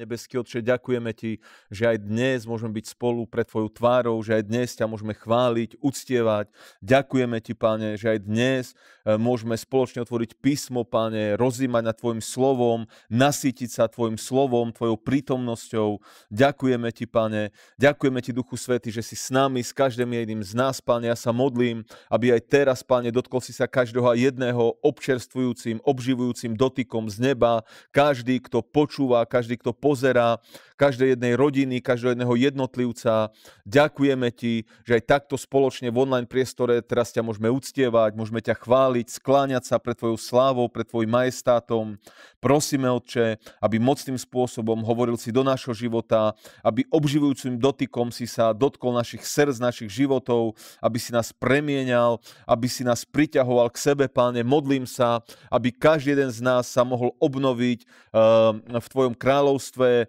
Nebeský Otče, ďakujeme Ti, že aj dnes môžeme byť spolu pred Tvojou tvárou, že aj dnes ťa môžeme chváliť, uctievať. Ďakujeme Ti, Pane, že aj dnes e, môžeme spoločne otvoriť písmo, Pane, rozímať nad Tvojim slovom, nasýtiť sa Tvojim slovom, Tvojou prítomnosťou. Ďakujeme Ti, Pane, ďakujeme Ti, Duchu Svety, že si s nami, s každým jedným z nás, Pane. Ja sa modlím, aby aj teraz, Pane, dotkol si sa každého a jedného občerstvujúcim, obživujúcim dotykom z neba. Každý, kto počúva, každý, kto počúva, pozera každej jednej rodiny, každého jedného jednotlivca. Ďakujeme ti, že aj takto spoločne v online priestore teraz ťa môžeme uctievať, môžeme ťa chváliť, skláňať sa pred tvojou slávou, pred tvojim majestátom. Prosíme, Otče, aby mocným spôsobom hovoril si do nášho života, aby obživujúcim dotykom si sa dotkol našich srdc, našich životov, aby si nás premienial, aby si nás priťahoval k sebe, Páne. Modlím sa, aby každý jeden z nás sa mohol obnoviť eh, v Tvojom kráľovstve, eh,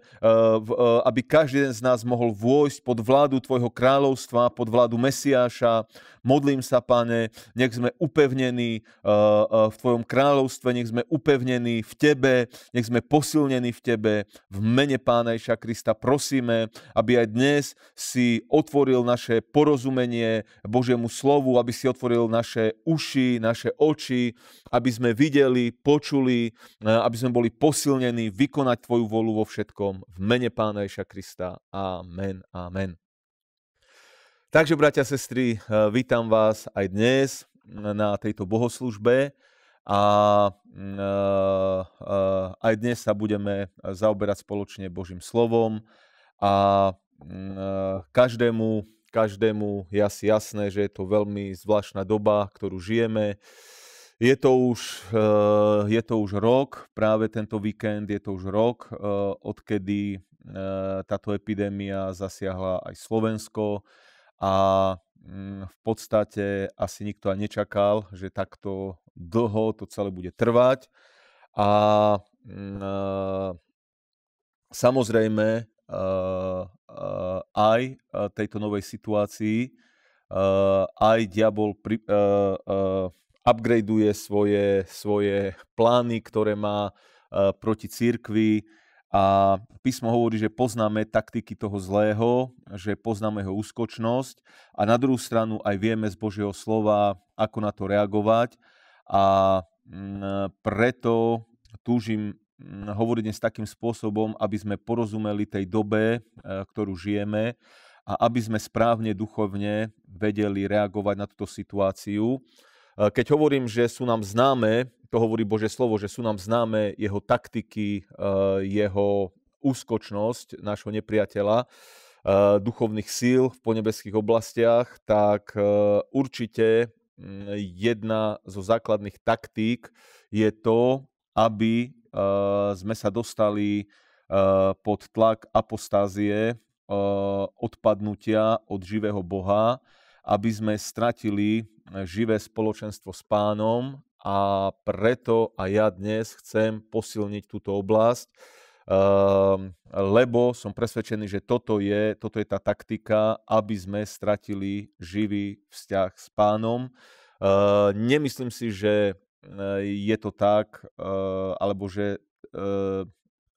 E, aby každý z nás mohol vôjsť pod vládu Tvojho kráľovstva, pod vládu Mesiáša. Modlím sa, Pane, nech sme upevnení e, e, v Tvojom kráľovstve, nech sme upevnení v Tebe, nech sme posilnení v Tebe. V mene Pána Iša Krista prosíme, aby aj dnes si otvoril naše porozumenie Božiemu slovu, aby si otvoril naše uši, naše oči, aby sme videli, počuli, aby sme boli posilnení vykonať Tvoju volu vo všetkom. V mene Pána Ježa Krista. Amen, amen. Takže, bratia a sestry, eh, vítam vás aj dnes mm, na tejto bohoslužbe a mm, eh, eh, aj dnes sa budeme zaoberať spoločne Božím slovom a mm, každému, každému je asi jasné, že je to veľmi zvláštna doba, ktorú žijeme. Je to, už, je to už rok, práve tento víkend je to už rok, odkedy Eh, táto epidémia zasiahla aj Slovensko a mm, v podstate asi nikto aj nečakal, že takto dlho to celé bude trvať. A mm, eh, samozrejme eh, aj tejto novej situácii aj diabol pri, upgradeuje svoje, svoje plány, ktoré má proti církvi a písmo hovorí, že poznáme taktiky toho zlého, že poznáme jeho úskočnosť a na druhú stranu aj vieme z Božieho slova, ako na to reagovať. A mm, preto túžim mm, hovoriť dnes takým spôsobom, aby sme porozumeli tej dobe, e, ktorú žijeme a aby sme správne duchovne vedeli reagovať na túto situáciu Eh, keď hovorím, že sú nám známe, to hovorí Bože slovo, že sú nám známe jeho taktiky, eh, jeho úskočnosť nášho nepriateľa, eh, duchovných síl v ponebeských oblastiach, tak určite mm, jedna zo základných taktík je to, aby sme sa dostali pod tlak apostázie, odpadnutia od živého Boha aby sme stratili eh, živé spoločenstvo s pánom a preto a ja dnes chcem posilniť túto oblasť, ehm, lebo som presvedčený, že toto je, toto je tá taktika, aby sme stratili živý vzťah s pánom. Eh, nemyslím si, že eh, je to tak, alebo že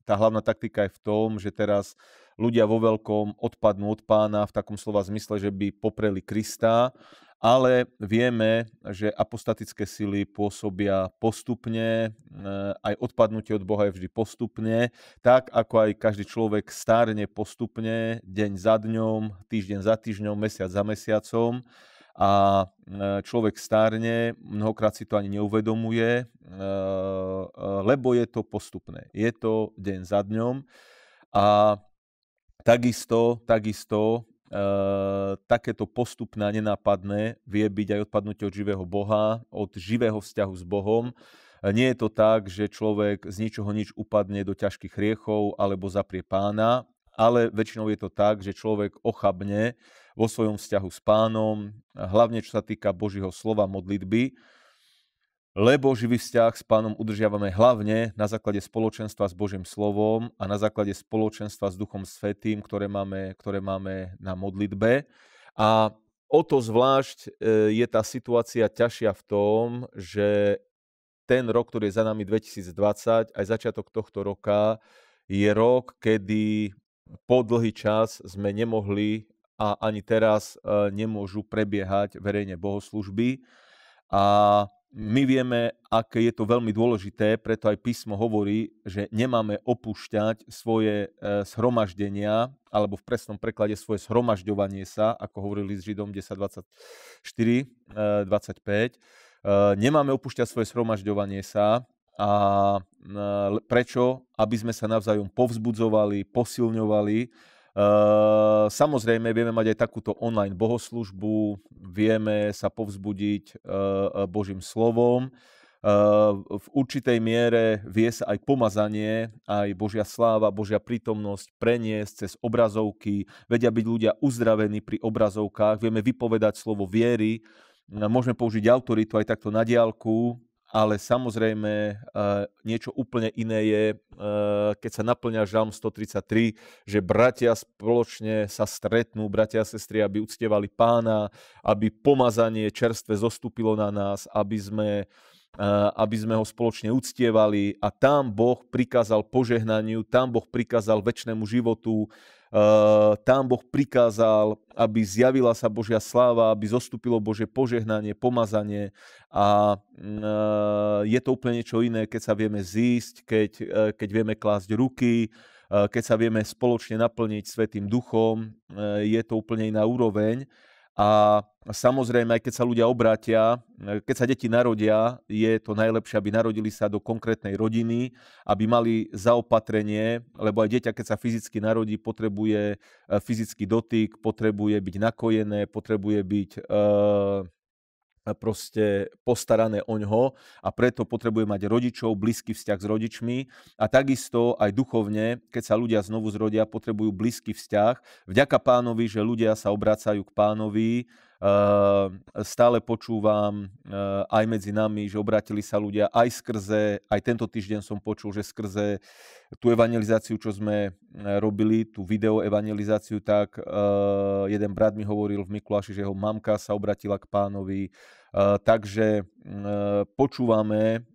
tá hlavná taktika je v tom, že teraz ľudia vo veľkom odpadnú od pána v takom slova zmysle, že by popreli Krista, ale vieme, že apostatické sily pôsobia postupne, eh, aj odpadnutie od Boha je vždy postupne, tak ako aj každý človek stárne postupne, deň za dňom, týždeň za týždňom, mesiac za mesiacom a eh, človek stárne, mnohokrát si to ani neuvedomuje, eh, lebo je to postupné. Je to deň za dňom a Takisto, takisto e, takéto postupné a nenápadné vie byť aj odpadnutie od živého Boha, od živého vzťahu s Bohom. Eh, nie je to tak, že človek z ničoho nič upadne do ťažkých riechov alebo zaprie pána, ale väčšinou je to tak, že človek ochabne vo svojom vzťahu s pánom, hlavne čo sa týka Božího slova modlitby, lebo živý vzťah s pánom udržiavame hlavne na základe spoločenstva s Božím slovom a na základe spoločenstva s Duchom Svetým, ktoré máme, ktoré máme na modlitbe. A o to zvlášť e, je tá situácia ťažšia v tom, že ten rok, ktorý je za nami 2020, aj začiatok tohto roka, je rok, kedy po dlhý čas sme nemohli a ani teraz e, nemôžu prebiehať verejne bohoslužby. A my vieme, aké je to veľmi dôležité, preto aj písmo hovorí, že nemáme opúšťať svoje zhromaždenia, e, alebo v presnom preklade svoje zhromažďovanie sa, ako hovorili s Židom 1024 25. E, e, nemáme opúšťať svoje zhromažďovanie sa, a prečo? Aby sme sa navzájom povzbudzovali, posilňovali Ehm, samozrejme, vieme mať aj takúto online bohoslužbu, vieme sa povzbudiť uh, Božím slovom. Uh, v určitej miere vie sa aj pomazanie, aj Božia sláva, Božia prítomnosť preniesť cez obrazovky. Vedia byť ľudia uzdravení pri obrazovkách, vieme vypovedať slovo viery, môžeme použiť autoritu aj takto na diálku, ale samozrejme eh, niečo úplne iné je, eh, keď sa naplňa Žalm 133, že bratia spoločne sa stretnú, bratia a sestry, aby uctievali pána, aby pomazanie čerstve zostúpilo na nás, aby sme eh, aby sme ho spoločne uctievali a tam Boh prikázal požehnaniu, tam Boh prikázal väčšnému životu Eh, tam Boh prikázal, aby zjavila sa Božia sláva, aby zostúpilo Bože požehnanie, pomazanie a mm, eh, je to úplne niečo iné, keď sa vieme zísť, keď, eh, keď vieme klásť ruky, keď sa vieme spoločne naplniť Svetým duchom, je to úplne iná úroveň. A samozrejme, aj keď sa ľudia obrátia, e, keď sa deti narodia, je to najlepšie, aby narodili sa do konkrétnej rodiny, aby mali zaopatrenie, lebo aj dieťa, keď sa fyzicky narodí, potrebuje e, fyzický dotyk, potrebuje byť nakojené, potrebuje byť... E, proste postarané o ňoho a preto potrebuje mať rodičov, blízky vzťah s rodičmi a takisto aj duchovne, keď sa ľudia znovu zrodia, potrebujú blízky vzťah. Vďaka pánovi, že ľudia sa obracajú k pánovi Ehm, stále počúvam eh, aj medzi nami, že obratili sa ľudia aj skrze, aj tento týždeň som počul, že skrze tú evangelizáciu, čo sme eh, robili, tú video evangelizáciu, tak eh, jeden brat mi hovoril v Mikuláši, že jeho mamka sa obratila k pánovi. Takže počúvame,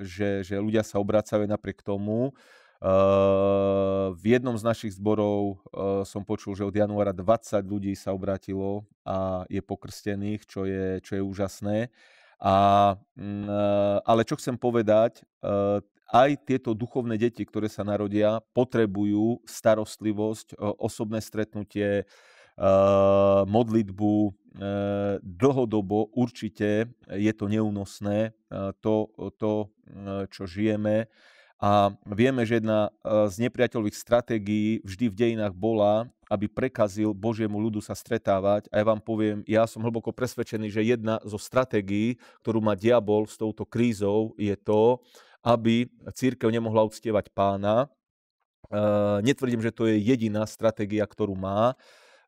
že, že ľudia sa obracajú napriek tomu, Ehm, v jednom z našich zborov uh, som počul, že od januára 20 ľudí sa obrátilo a je pokrstených, čo je, čo je úžasné. A, uh, ale čo chcem povedať, aj tieto duchovné deti, ktoré sa narodia, potrebujú starostlivosť, e, osobné stretnutie, modlitbu. Dlhodobo určite je to neúnosné, to, to čo žijeme a vieme, že jedna e, z nepriateľových stratégií vždy v dejinách bola, aby prekazil Božiemu ľudu sa stretávať. A ja vám poviem, ja som hlboko presvedčený, že jedna zo stratégií, ktorú má diabol s touto krízou, je to, aby církev nemohla uctievať pána. E, netvrdím, že to je jediná stratégia, ktorú má,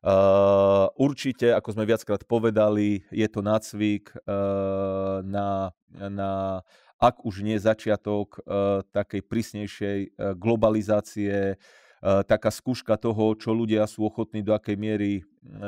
Uh, určite, ako sme viackrát povedali, je to nácvik uh, na, na ak už nie začiatok eh, takej prísnejšej eh, globalizácie, eh, taká skúška toho, čo ľudia sú ochotní do akej miery e, e,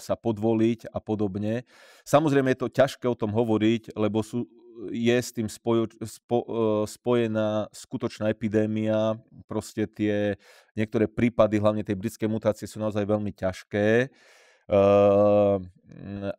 sa podvoliť a podobne. Samozrejme je to ťažké o tom hovoriť, lebo sú, je s tým spojo, spo, e, spojená skutočná epidémia. Proste tie niektoré prípady, hlavne tej britskej mutácie, sú naozaj veľmi ťažké. Ehm,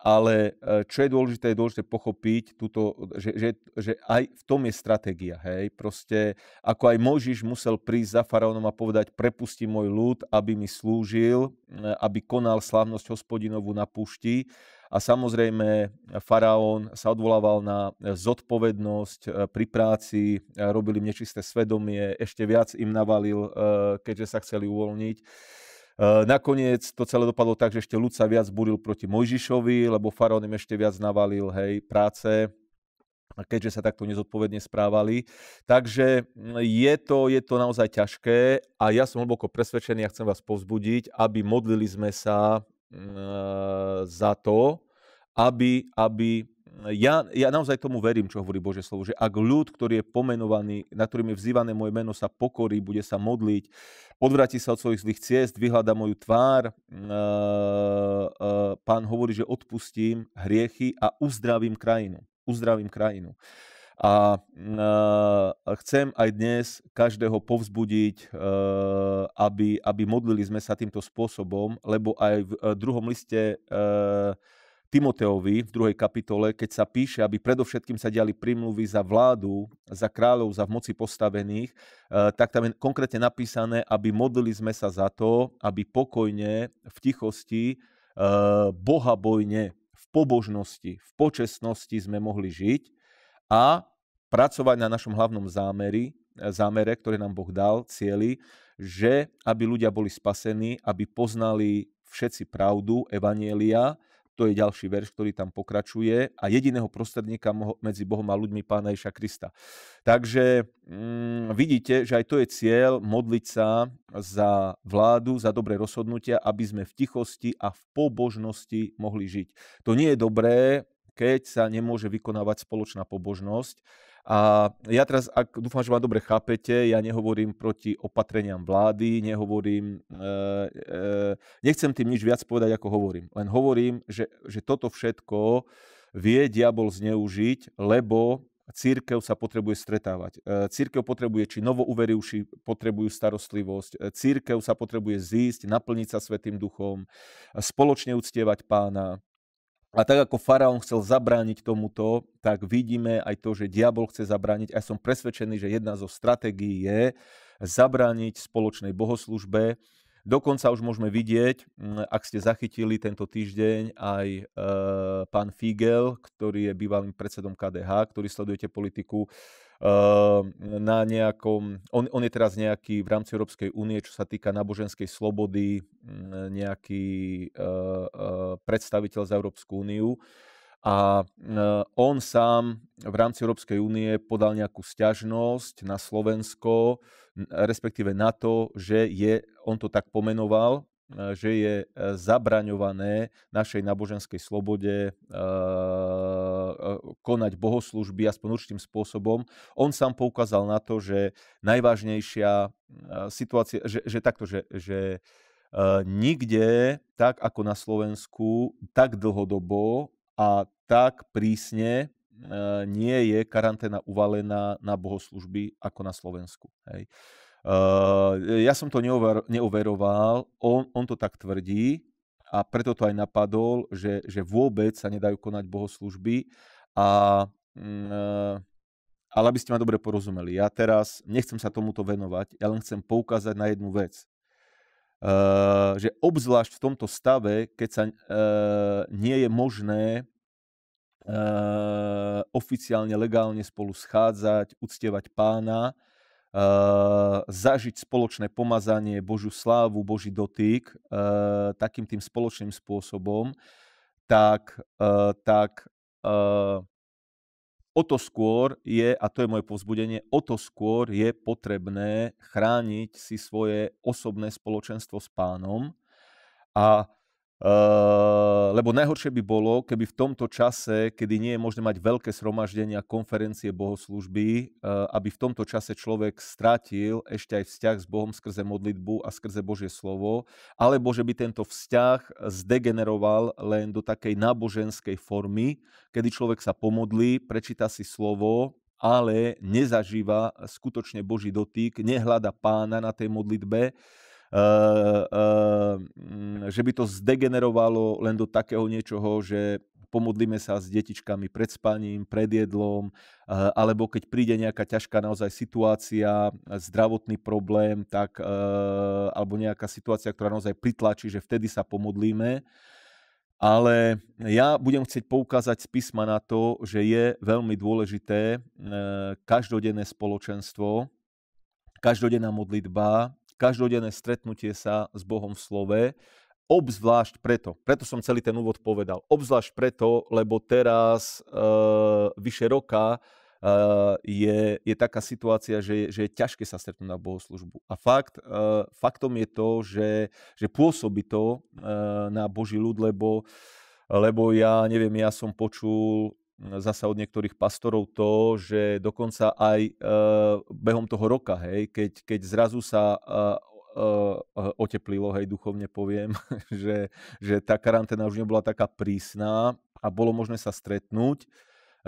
ale eh, čo je dôležité, je dôležité pochopiť, túto, že, že, že aj v tom je stratégia. Hej? Proste, ako aj Možiš musel prísť za faraónom a povedať, prepusti môj ľud, aby mi slúžil, eh, aby konal slávnosť hospodinovú na púšti. A samozrejme, faraón sa odvolával na eh, zodpovednosť pri práci, robili im nečisté svedomie, ešte viac im navalil, keďže sa chceli uvoľniť. Eh, nakoniec to celé dopadlo tak, že ešte ľud sa viac buril proti Mojžišovi, lebo faraón im ešte viac navalil hej, práce, keďže sa takto nezodpovedne správali. Takže hm, je to, je to naozaj ťažké a ja som hlboko presvedčený a chcem vás povzbudiť, aby modlili sme sa e, za to, aby, aby ja, ja naozaj tomu verím, čo hovorí Bože slovo, že ak ľud, ktorý je pomenovaný, na ktorým je vzývané moje meno, sa pokorí, bude sa modliť, odvráti sa od svojich zlých ciest, vyhľada moju tvár, e, e, pán hovorí, že odpustím hriechy a uzdravím krajinu. Uzdravím krajinu. A e, chcem aj dnes každého povzbudiť, e, aby, aby modlili sme sa týmto spôsobom, lebo aj v druhom liste e, Timoteovi v druhej kapitole, keď sa píše, aby predovšetkým sa diali prímluvy za vládu, za kráľov, za v moci postavených, eh, tak tam je konkrétne napísané, aby modlili sme sa za to, aby pokojne, v tichosti, eh, bohabojne, v pobožnosti, v počestnosti sme mohli žiť a pracovať na našom hlavnom zámeri, eh, zámere, ktorý nám Boh dal, cieli, že aby ľudia boli spasení, aby poznali všetci pravdu Evanielia, to je ďalší verš, ktorý tam pokračuje a jediného prostredníka medzi Bohom a ľuďmi pána Ježa Krista. Takže mm, vidíte, že aj to je cieľ modliť sa za vládu, za dobré rozhodnutia, aby sme v tichosti a v pobožnosti mohli žiť. To nie je dobré, keď sa nemôže vykonávať spoločná pobožnosť, a ja teraz, ak dúfam, že ma dobre chápete, ja nehovorím proti opatreniam vlády, nehovorím, e, e, nechcem tým nič viac povedať, ako hovorím. Len hovorím, že, že toto všetko vie diabol zneužiť, lebo církev sa potrebuje stretávať. E, církev potrebuje, či novo potrebujú starostlivosť. E, církev sa potrebuje zísť, naplniť sa Svetým duchom, e, spoločne uctievať pána. A tak ako faraón chcel zabrániť tomuto, tak vidíme aj to, že diabol chce zabrániť. A ja som presvedčený, že jedna zo stratégií je zabrániť spoločnej bohoslužbe. Dokonca už môžeme vidieť, ak ste zachytili tento týždeň aj e, pán Figel, ktorý je bývalým predsedom KDH, ktorý sledujete politiku, na nejakom, on, on je teraz nejaký v rámci Európskej únie, čo sa týka náboženskej slobody, mm, nejaký e, e, predstaviteľ za Európsku úniu a e, on sám v rámci Európskej únie podal nejakú stiažnosť na Slovensko, respektíve na to, že je, on to tak pomenoval, E, že je e, zabraňované našej náboženskej slobode e, konať bohoslužby aspoň určitým spôsobom. On sám poukázal na to, že najvážnejšia situácia, že, že takto, že, že nikde tak ako na Slovensku tak dlhodobo a tak prísne nie je karanténa uvalená na bohoslužby ako na Slovensku. Hej. Eh, ja som to neover, neoveroval, on, on to tak tvrdí a preto to aj napadol, že, že vôbec sa nedajú konať bohoslužby. A, uh, ale aby ste ma dobre porozumeli, ja teraz nechcem sa tomuto venovať, ja len chcem poukázať na jednu vec. Uh, že obzvlášť v tomto stave, keď sa uh, nie je možné uh, oficiálne, legálne spolu schádzať, uctievať pána, Uh, zažiť spoločné pomazanie, Božiu slávu, Boží dotyk uh, takým tým spoločným spôsobom, tak, uh, tak o to skôr je, a to je moje povzbudenie, o to skôr je potrebné chrániť si svoje osobné spoločenstvo s pánom a Uh, lebo najhoršie by bolo, keby v tomto čase, kedy nie je možné mať veľké sromaždenia, konferencie, bohoslužby, uh, aby v tomto čase človek strátil ešte aj vzťah s Bohom skrze modlitbu a skrze Božie slovo, alebo že by tento vzťah zdegeneroval len do takej náboženskej formy, kedy človek sa pomodlí, prečíta si slovo, ale nezažíva skutočne Boží dotyk, nehľada pána na tej modlitbe, Ehm, ehm, že by to zdegenerovalo len do takého niečoho, že pomodlíme sa s detičkami pred spaním, pred jedlom, eh, alebo keď príde nejaká ťažká naozaj situácia, zdravotný problém, tak, eh, alebo nejaká situácia, ktorá naozaj pritlačí, že vtedy sa pomodlíme. Ale ja budem chcieť poukázať z písma na to, že je veľmi dôležité eh, každodenné spoločenstvo, každodenná modlitba, každodenné stretnutie sa s Bohom v slove, obzvlášť preto, preto som celý ten úvod povedal, obzvlášť preto, lebo teraz e, vyše roka e, je, je taká situácia, že, že je ťažké sa stretnúť na bohoslužbu. A fakt, e, faktom je to, že, že pôsobí to e, na Boží ľud, lebo lebo ja neviem, ja som počul zasa od niektorých pastorov to, že dokonca aj e, behom toho roka, hej, keď, keď zrazu sa e, e, oteplilo, hej, duchovne poviem, že, že tá karanténa už nebola taká prísna a bolo možné sa stretnúť,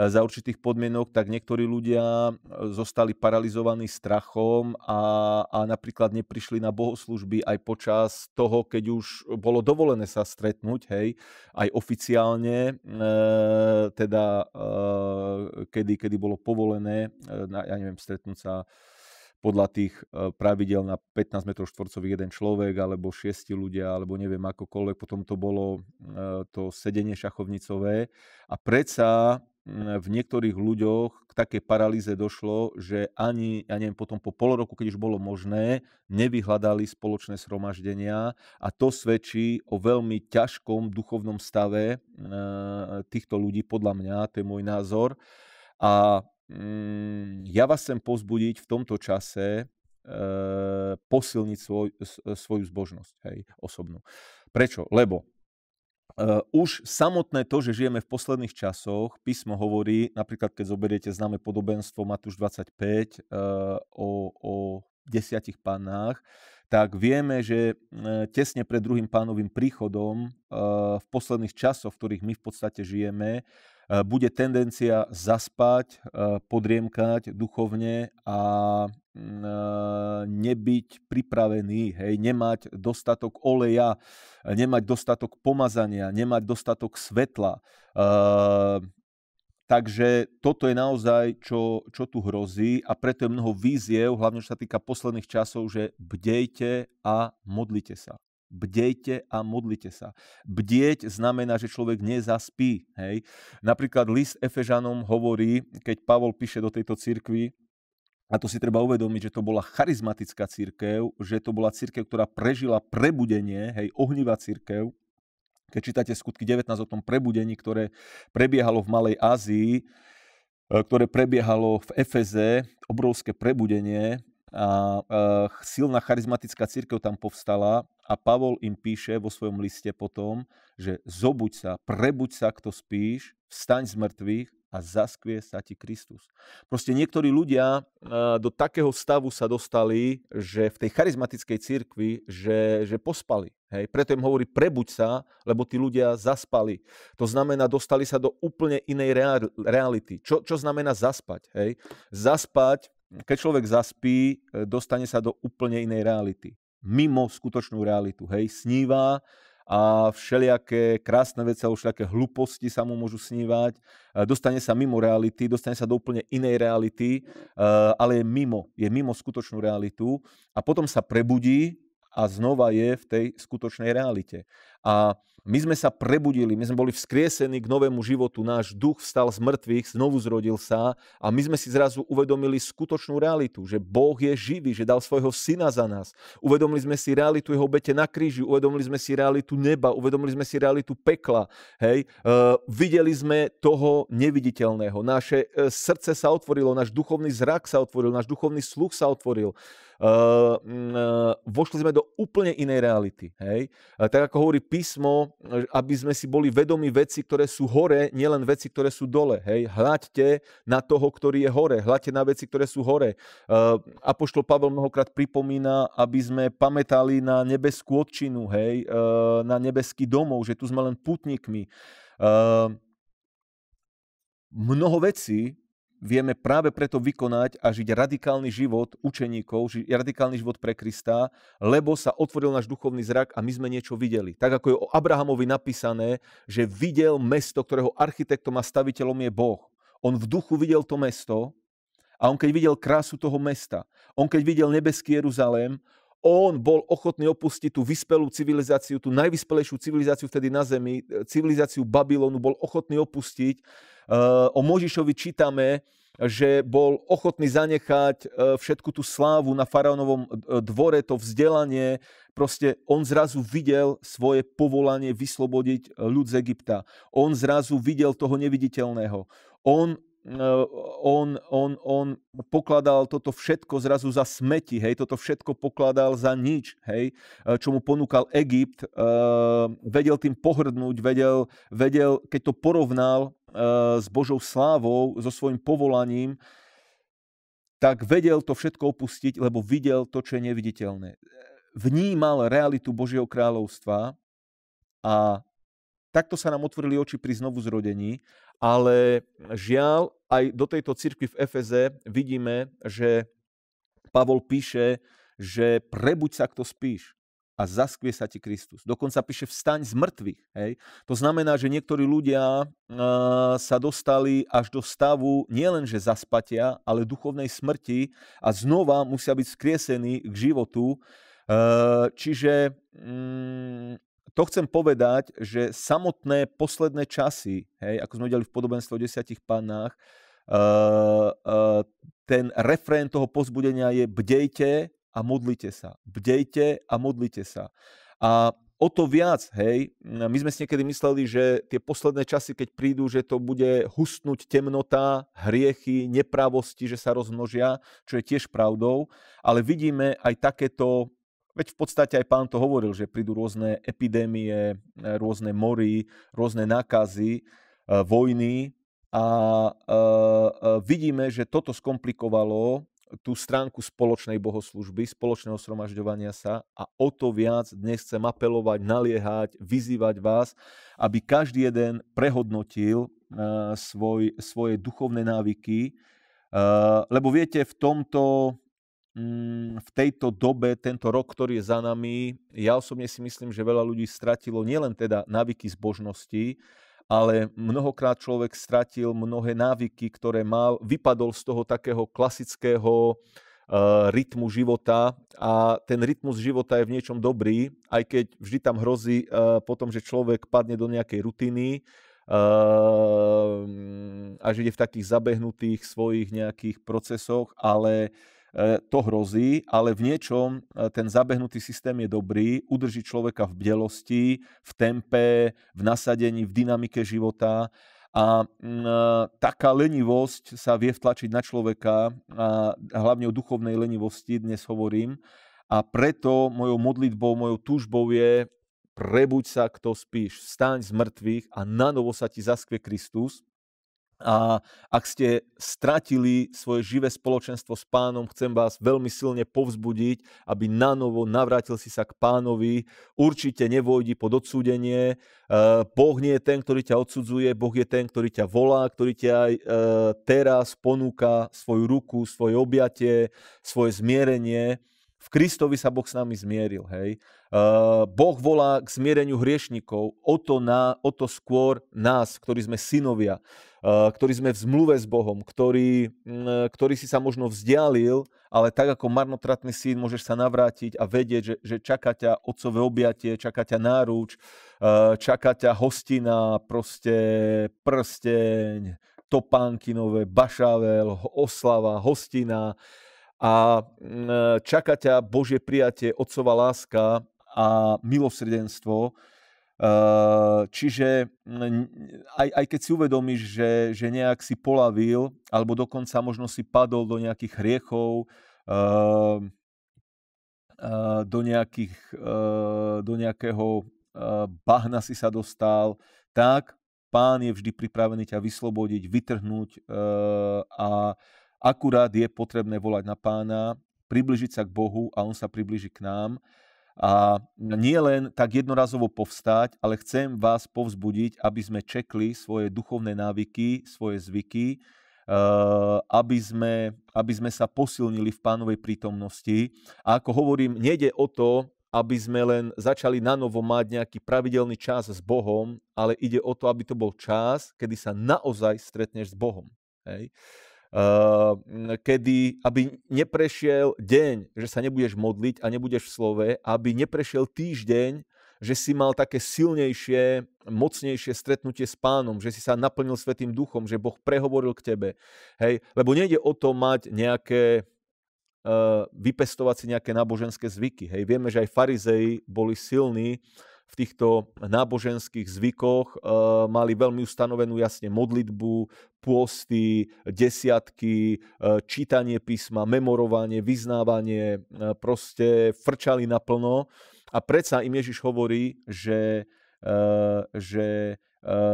E, za určitých podmienok, tak niektorí ľudia e, zostali paralizovaní strachom a, a napríklad neprišli na bohoslužby aj počas toho, keď už bolo dovolené sa stretnúť, hej, aj oficiálne, e, teda e, kedy, kedy bolo povolené, e, na, ja neviem, stretnúť sa podľa tých e, pravidel na 15 m štvorcových jeden človek, alebo šiesti ľudia, alebo neviem akokoľvek. Potom to bolo to sedenie šachovnicové. A predsa Hm, v niektorých ľuďoch k takej paralýze došlo, že ani, ja neviem, potom po pol roku, keď už bolo možné, nevyhľadali spoločné sromaždenia a to svedčí o veľmi ťažkom duchovnom stave hm, týchto ľudí, podľa mňa, to je môj názor. A hm, ja vás chcem pozbudiť v tomto čase eh, posilniť svoj, svoju zbožnosť, hej, osobnú. Prečo? Lebo Uh, už samotné to, že žijeme v posledných časoch, písmo hovorí, napríklad keď zoberiete známe podobenstvo Matúš 25 uh, ehm, o, o desiatich pánach, tak vieme, že uh, tesne pred druhým pánovým príchodom uh, v posledných časoch, v ktorých my v podstate žijeme, E, bude tendencia zaspať, e, podriemkať duchovne a mm, e, nebyť pripravený, hej, nemať dostatok oleja, nemať dostatok pomazania, nemať dostatok svetla. Takže toto je naozaj, čo, čo tu hrozí a preto je mnoho víziev, hlavne čo sa týka posledných časov, že bdejte a modlite sa bdejte a modlite sa. Bdieť znamená, že človek nezaspí. Hej? Napríklad list Efežanom hovorí, keď Pavol píše do tejto cirkvi, a to si treba uvedomiť, že to bola charizmatická církev, že to bola církev, ktorá prežila prebudenie, hej, ohnivá církev. Keď čítate skutky 19 o tom prebudení, ktoré prebiehalo v Malej Ázii, e, ktoré prebiehalo v Efeze, obrovské prebudenie, a silná charizmatická církev tam povstala a Pavol im píše vo svojom liste potom, že zobuď sa, prebuď sa, kto spíš, vstaň z mŕtvych a zaskvie sa ti Kristus. Proste niektorí ľudia do takého stavu sa dostali, že v tej charizmatickej církvi, že, že pospali. Hej. Preto im hovorí, prebuď sa, lebo tí ľudia zaspali. To znamená, dostali sa do úplne inej reality. Čo, čo znamená zaspať? Hej. Zaspať keď človek zaspí, e, dostane sa do úplne inej reality. Mimo skutočnú realitu. Hej, sníva a všelijaké krásne veci alebo všelijaké hluposti sa mu môžu snívať. E, dostane sa mimo reality, dostane sa do úplne inej reality, e, ale je mimo, je mimo skutočnú realitu a potom sa prebudí a znova je v tej skutočnej realite. A my sme sa prebudili, my sme boli vzkriesení k novému životu, náš duch vstal z mŕtvych, znovu zrodil sa a my sme si zrazu uvedomili skutočnú realitu, že Boh je živý, že dal svojho syna za nás. Uvedomili sme si realitu jeho obete na kríži, uvedomili sme si realitu neba, uvedomili sme si realitu pekla. Hej? E, videli sme toho neviditeľného. Naše e, srdce sa otvorilo, náš duchovný zrak sa otvoril, náš duchovný sluch sa otvoril. Uh, uh, vošli sme do úplne inej reality. Hej? Uh, tak ako hovorí písmo, aby sme si boli vedomi veci, ktoré sú hore, nielen veci, ktoré sú dole. Hej. Hľaďte na toho, ktorý je hore. Hľaďte na veci, ktoré sú hore. Uh, Apoštol Pavel mnohokrát pripomína, aby sme pamätali na nebeskú odčinu, hej, uh, na nebeský domov, že tu sme len putníkmi. Uh, eh, mnoho vecí vieme práve preto vykonať a žiť radikálny život učeníkov, žiť radikálny život pre Krista, lebo sa otvoril náš duchovný zrak a my sme niečo videli. Tak ako je o Abrahamovi napísané, že videl mesto, ktorého architektom a staviteľom je Boh. On v duchu videl to mesto a on keď videl krásu toho mesta, on keď videl nebeský Jeruzalém, on bol ochotný opustiť tú vyspelú civilizáciu, tú najvyspelejšiu civilizáciu vtedy na Zemi, e, civilizáciu Babylonu, bol ochotný opustiť. E, o Možišovi čítame, že bol ochotný zanechať e, všetku tú slávu na faraónovom dvore, to vzdelanie. Proste on zrazu videl svoje povolanie vyslobodiť ľud z Egypta. On zrazu videl toho neviditeľného. On on, on, on pokladal toto všetko zrazu za smeti, hej, toto všetko pokladal za nič, hej, e, čo mu ponúkal Egypt, e, vedel tým pohrdnúť, vedel, vedel, keď to porovnal e, s Božou slávou, so svojim povolaním, tak vedel to všetko opustiť, lebo videl to, čo je neviditeľné. Vnímal realitu Božieho kráľovstva a takto sa nám otvorili oči pri znovu zrodení ale žiaľ aj do tejto cirkvi v Efeze vidíme, že Pavol píše, že prebuď sa, kto spíš a zaskvie sa ti Kristus. Dokonca píše vstaň z mŕtvych. Hej. To znamená, že niektorí ľudia sa dostali až do stavu nielenže zaspatia, ale duchovnej smrti a znova musia byť skriesení k životu. E, čiže mm, to chcem povedať, že samotné posledné časy, hej, ako sme videli v podobenstve o desiatich pannách, uh, uh, ten refrén toho pozbudenia je bdejte a modlite sa. Bdejte a modlite sa. A o to viac, hej, my sme si niekedy mysleli, že tie posledné časy, keď prídu, že to bude hustnúť temnota, hriechy, nepravosti, že sa rozmnožia, čo je tiež pravdou, ale vidíme aj takéto Veď v podstate aj pán to hovoril, že prídu rôzne epidémie, e, rôzne mory, rôzne nákazy, e, vojny a e, vidíme, že toto skomplikovalo tú stránku spoločnej bohoslužby, spoločného sromažďovania sa a o to viac dnes chcem apelovať, naliehať, vyzývať vás, aby každý jeden prehodnotil svoj, svoje duchovné návyky, lebo viete, v tomto Mm, v tejto dobe, tento rok, ktorý je za nami, ja osobne si myslím, že veľa ľudí stratilo nielen teda návyky zbožnosti, ale mnohokrát človek stratil mnohé návyky, ktoré mal, vypadol z toho takého klasického eh, rytmu života a ten rytmus života je v niečom dobrý, aj keď vždy tam hrozí eh, potom, že človek padne do nejakej rutiny, eh, mm, a že ide v takých zabehnutých svojich nejakých procesoch, ale uh, E, to hrozí, ale v niečom e, ten zabehnutý systém je dobrý, udrží človeka v bdelosti, v tempe, v nasadení, v dynamike života a mm, e, taká lenivosť sa vie vtlačiť na človeka, a hlavne o duchovnej lenivosti dnes hovorím. A preto mojou modlitbou, mojou túžbou je prebuď sa, kto spíš, staň z mŕtvych a na novo sa ti zaskve Kristus. A ak ste stratili svoje živé spoločenstvo s pánom, chcem vás veľmi silne povzbudiť, aby nanovo navrátil si sa k pánovi. Určite nevojdi pod odsúdenie. E, boh nie je ten, ktorý ťa odsudzuje, Boh je ten, ktorý ťa volá, ktorý ťa aj e, teraz ponúka svoju ruku, svoje objatie, svoje zmierenie. V Kristovi sa Boh s nami zmieril, hej. Eh, boh volá k zmiereniu hriešnikov, o to, na, o to skôr nás, ktorí sme synovia, eh, ktorí sme v zmluve s Bohom, ktorý, mm, eh, ktorý si sa možno vzdialil, ale tak ako marnotratný syn môžeš sa navrátiť a vedieť, že, že čaká ťa otcové objatie, čaká ťa náruč, čaká ťa hostina, proste prsteň, nové, bašavel, oslava, hostina, a mm, čaká ťa Božie prijatie, otcová láska a milosrdenstvo. Čiže mm, aj, aj keď si uvedomíš, že, že nejak si polavil, alebo dokonca možno si padol do nejakých hriechov, do, nejakých, do nejakého bahna si sa dostal, tak pán je vždy pripravený ťa vyslobodiť, vytrhnúť a akurát je potrebné volať na pána, približiť sa k Bohu a on sa približí k nám a nie len tak jednorazovo povstať, ale chcem vás povzbudiť, aby sme čekli svoje duchovné návyky, svoje zvyky, eh, aby sme, aby sme sa posilnili v pánovej prítomnosti. A ako hovorím, nejde o to, aby sme len začali na novo mať nejaký pravidelný čas s Bohom, ale ide o to, aby to bol čas, kedy sa naozaj stretneš s Bohom. Hej. Ehm, kedy, aby neprešiel deň, že sa nebudeš modliť a nebudeš v slove, aby neprešiel týždeň, že si mal také silnejšie, mocnejšie stretnutie s pánom, že si sa naplnil Svetým duchom, že Boh prehovoril k tebe. Hej, lebo nejde o to mať nejaké, ehm, vypestovať si nejaké náboženské zvyky. Hej, vieme, že aj farizei boli silní v týchto náboženských zvykoch e, mali veľmi ustanovenú jasne modlitbu, pôsty, desiatky, e, čítanie písma, memorovanie, vyznávanie, e, proste frčali naplno. A predsa im Ježiš hovorí, že, e, že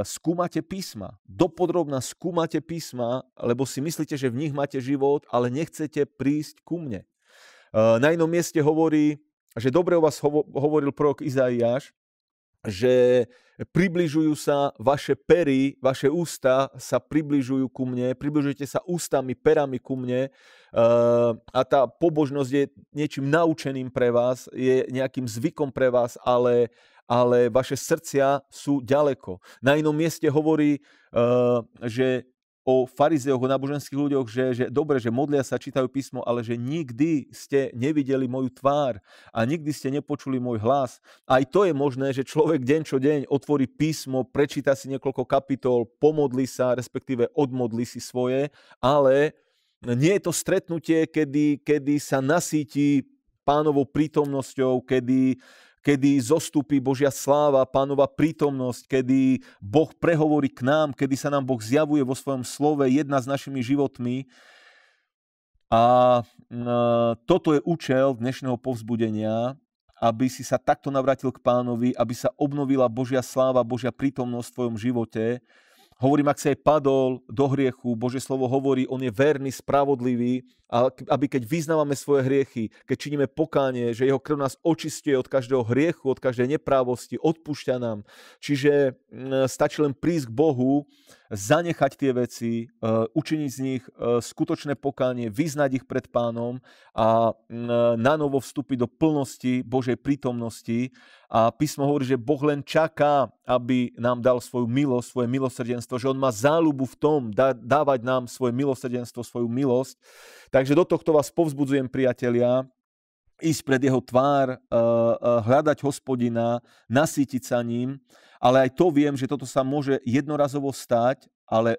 skúmate písma. Dopodrobná skúmate písma, lebo si myslíte, že v nich máte život, ale nechcete prísť ku mne. Na inom mieste hovorí, že dobre o vás hovoril prorok Izaiáš, že približujú sa vaše pery, vaše ústa sa približujú ku mne, približujete sa ústami, perami ku mne eh, a tá pobožnosť je niečím naučeným pre vás, je nejakým zvykom pre vás, ale, ale vaše srdcia sú ďaleko. Na inom mieste hovorí, eh, že o farizeoch, o náboženských ľuďoch, že, že dobre, že modlia sa, čítajú písmo, ale že nikdy ste nevideli moju tvár a nikdy ste nepočuli môj hlas. Aj to je možné, že človek deň čo deň otvorí písmo, prečíta si niekoľko kapitol, pomodli sa, respektíve odmodli si svoje, ale nie je to stretnutie, kedy, kedy sa nasíti pánovou prítomnosťou, kedy kedy zostúpi Božia sláva, pánova prítomnosť, kedy Boh prehovorí k nám, kedy sa nám Boh zjavuje vo svojom slove, jedna s našimi životmi. A e, toto je účel dnešného povzbudenia, aby si sa takto navrátil k pánovi, aby sa obnovila Božia sláva, Božia prítomnosť v tvojom živote. Hovorím, ak sa aj padol do hriechu, Bože slovo hovorí, on je verný, spravodlivý, aby keď vyznávame svoje hriechy, keď činíme pokánie, že jeho krv nás očistuje od každého hriechu, od každej neprávosti, odpúšťa nám. Čiže mm, stačí len prísť k Bohu, zanechať tie veci, e, učiniť z nich e, skutočné pokánie, vyznať ich pred pánom a mm, na novo vstúpiť do plnosti Božej prítomnosti. A písmo hovorí, že Boh len čaká, aby nám dal svoju milosť, svoje milosrdenstvo, že on má záľubu v tom dávať nám svoje milosrdenstvo, svoju milosť. Takže do tohto vás povzbudzujem, priatelia, ísť pred jeho tvár, eh, eh, hľadať hospodina, nasýtiť sa ním, ale aj to viem, že toto sa môže jednorazovo stať, ale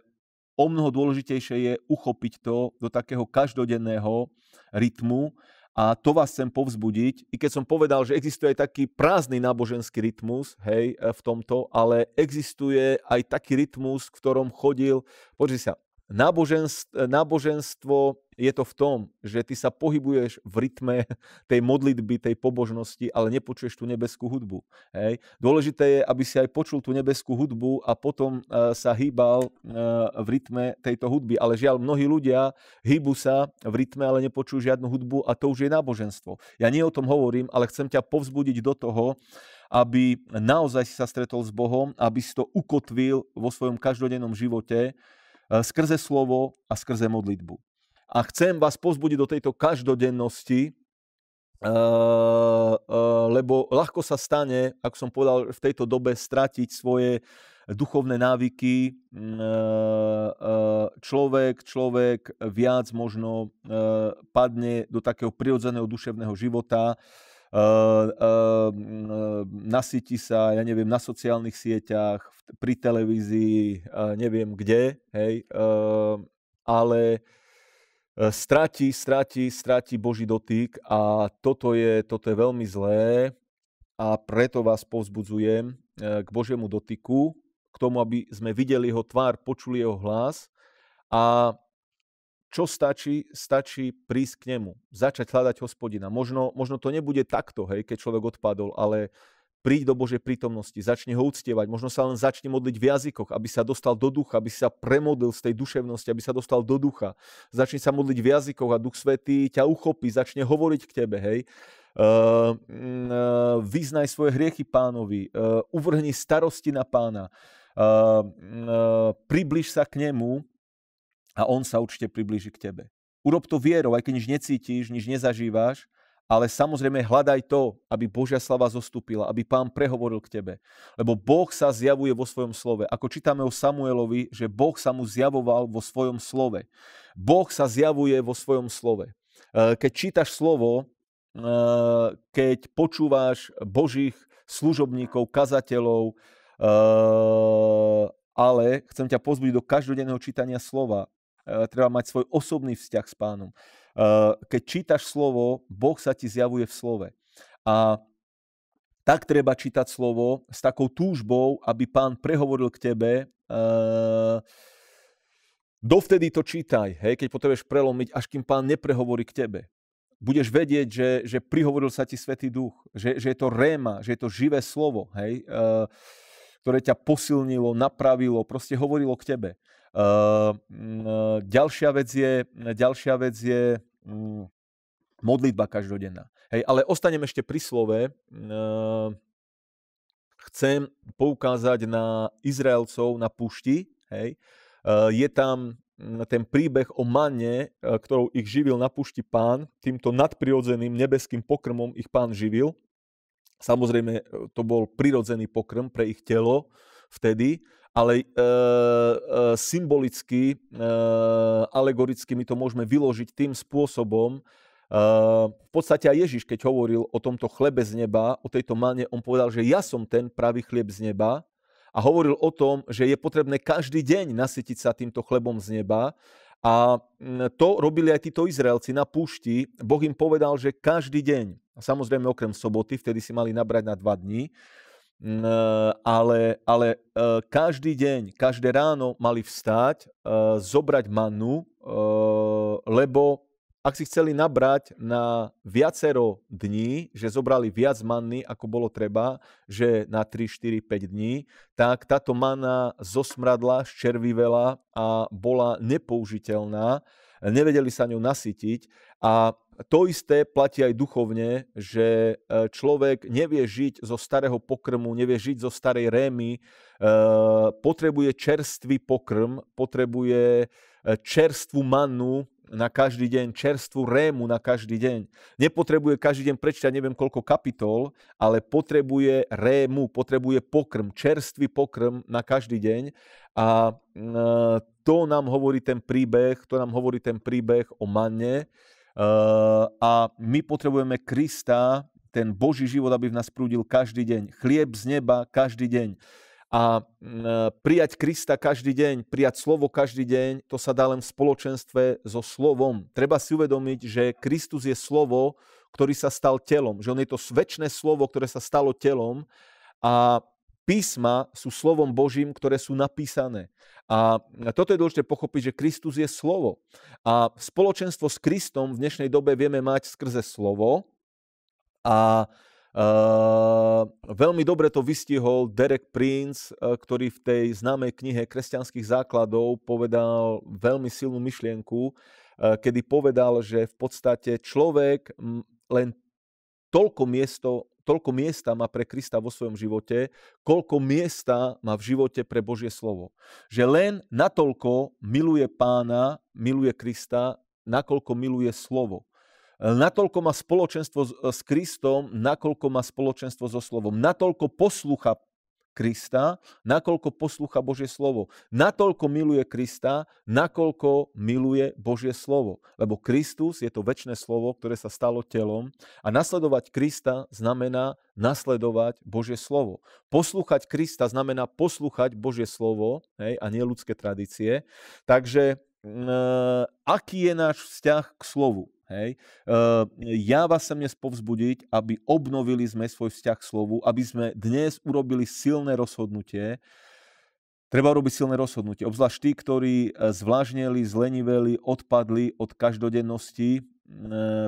o mnoho dôležitejšie je uchopiť to do takého každodenného rytmu a to vás chcem povzbudiť. I keď som povedal, že existuje aj taký prázdny náboženský rytmus, hej, eh, v tomto, ale existuje aj taký rytmus, v ktorom chodil, pozri sa, Náboženstvo, náboženstvo je to v tom, že ty sa pohybuješ v rytme tej modlitby, tej pobožnosti, ale nepočuješ tú nebeskú hudbu. Hej. Dôležité je, aby si aj počul tú nebeskú hudbu a potom e, sa hýbal e, v rytme tejto hudby. Ale žiaľ, mnohí ľudia hýbu sa v rytme, ale nepočujú žiadnu hudbu a to už je náboženstvo. Ja nie o tom hovorím, ale chcem ťa povzbudiť do toho, aby naozaj si sa stretol s Bohom, aby si to ukotvil vo svojom každodennom živote, E, skrze slovo a skrze modlitbu. A chcem vás pozbudiť do tejto každodennosti, e, e, lebo ľahko sa stane, ako som povedal, v tejto dobe stratiť svoje duchovné návyky, mm, človek, človek viac možno padne do takého prirodzeného duševného života, Mm, nasytí sa, ja neviem, na sociálnych sieťach, pri televízii, neviem kde, hej, ale stráti, stráti, stráti Boží dotyk a toto je, toto je veľmi zlé a preto vás povzbudzujem k Božiemu dotyku, k tomu, aby sme videli jeho tvár, počuli jeho hlas a čo stačí? Stačí prísť k nemu, začať hľadať hospodina. Možno, možno to nebude takto, hej, keď človek odpadol, ale príď do Božej prítomnosti, začne ho uctievať, možno sa len začne modliť v jazykoch, aby sa dostal do ducha, aby sa premodlil z tej duševnosti, aby sa dostal do ducha. Začne sa modliť v jazykoch a Duch Svetý ťa uchopí, začne hovoriť k tebe, hej. Uh, uh, vyznaj svoje hriechy pánovi, uh, uvrhni starosti na pána, uh, uh, približ sa k nemu, a on sa určite priblíži k tebe. Urob to vierou, aj keď nič necítiš, nič nezažívaš, ale samozrejme hľadaj to, aby Božia slava zostúpila, aby pán prehovoril k tebe. Lebo Boh sa zjavuje vo svojom slove. Ako čítame o Samuelovi, že Boh sa mu zjavoval vo svojom slove. Boh sa zjavuje vo svojom slove. E, keď čítaš slovo, e, keď počúvaš Božích služobníkov, kazateľov, e, ale chcem ťa pozbudiť do každodenného čítania slova, Eh, treba mať svoj osobný vzťah s pánom. Eh, keď čítaš slovo, Boh sa ti zjavuje v slove. A tak treba čítať slovo s takou túžbou, aby pán prehovoril k tebe. Eh, dovtedy to čítaj, hej, keď potrebuješ prelomiť, až kým pán neprehovorí k tebe budeš vedieť, že, že prihovoril sa ti Svetý Duch, že, že je to réma, že je to živé slovo, hej, ktoré ťa posilnilo, napravilo, proste hovorilo k tebe. Ehm, mm, e, ďalšia vec je, ďalšia vec je mm, modlitba každodenná. Hej, ale ostanem ešte pri slove. Ehm, chcem poukázať na Izraelcov na púšti. Hej. E, je tam mm, ten príbeh o mane, e, ktorou ich živil na púšti pán, týmto nadprirodzeným nebeským pokrmom ich pán živil. Samozrejme, to bol prirodzený pokrm pre ich telo vtedy, ale e, e, symbolicky, e, alegoricky my to môžeme vyložiť tým spôsobom, E, v podstate aj Ježiš, keď hovoril o tomto chlebe z neba, o tejto mane, on povedal, že ja som ten pravý chlieb z neba a hovoril o tom, že je potrebné každý deň nasytiť sa týmto chlebom z neba. A mm, to robili aj títo Izraelci na púšti. Boh im povedal, že každý deň, samozrejme okrem soboty, vtedy si mali nabrať na dva dní, E, ale, ale e, každý deň, každé ráno mali vstať, e, zobrať manu, lebo ak si chceli nabrať na viacero dní, že zobrali viac manny, ako bolo treba, že na 3, 4, 5 dní, tak táto mana zosmradla, ščervivela a bola nepoužiteľná. Nevedeli sa ňou nasytiť a to isté platí aj duchovne, že e, človek nevie žiť zo starého pokrmu, nevie žiť zo starej rémy, e, potrebuje čerstvý pokrm, potrebuje e, čerstvú manu na každý deň, čerstvú rému na každý deň. Nepotrebuje každý deň prečítať neviem koľko kapitol, ale potrebuje rému, potrebuje pokrm, čerstvý pokrm na každý deň. A to nám hovorí ten príbeh, to nám hovorí ten príbeh o manne, a my potrebujeme Krista, ten Boží život, aby v nás prúdil každý deň. Chlieb z neba každý deň. A e, prijať Krista každý deň, prijať slovo každý deň, to sa dá len v spoločenstve so slovom. Treba si uvedomiť, že Kristus je slovo, ktorý sa stal telom. Že on je to sväčné slovo, ktoré sa stalo telom a písma sú slovom Božím, ktoré sú napísané. A toto je dôležité pochopiť, že Kristus je slovo. A spoločenstvo s Kristom v dnešnej dobe vieme mať skrze slovo. A Uh, veľmi dobre to vystihol Derek Prince, uh, ktorý v tej známej knihe kresťanských základov povedal veľmi silnú myšlienku, uh, kedy povedal, že v podstate človek len toľko miesto toľko miesta má pre Krista vo svojom živote, koľko miesta má v živote pre Božie slovo. Že len natoľko miluje pána, miluje Krista, nakoľko miluje slovo natoľko má spoločenstvo s Kristom, nakoľko má spoločenstvo so slovom, natoľko poslucha Krista, nakoľko poslucha Božie slovo. Natoľko miluje Krista, nakoľko miluje Božie slovo. Lebo Kristus je to väčšie slovo, ktoré sa stalo telom a nasledovať Krista znamená nasledovať Božie slovo. Poslúchať Krista znamená poslúchať Božie slovo hej, a nie ľudské tradície. Takže e, aký je náš vzťah k slovu? Hej. Ehm, ja vás sem dnes povzbudiť, aby obnovili sme svoj vzťah k slovu, aby sme dnes urobili silné rozhodnutie. Treba urobiť silné rozhodnutie, obzvlášť tí, ktorí e, zvlážneli, zleniveli, odpadli od každodennosti e,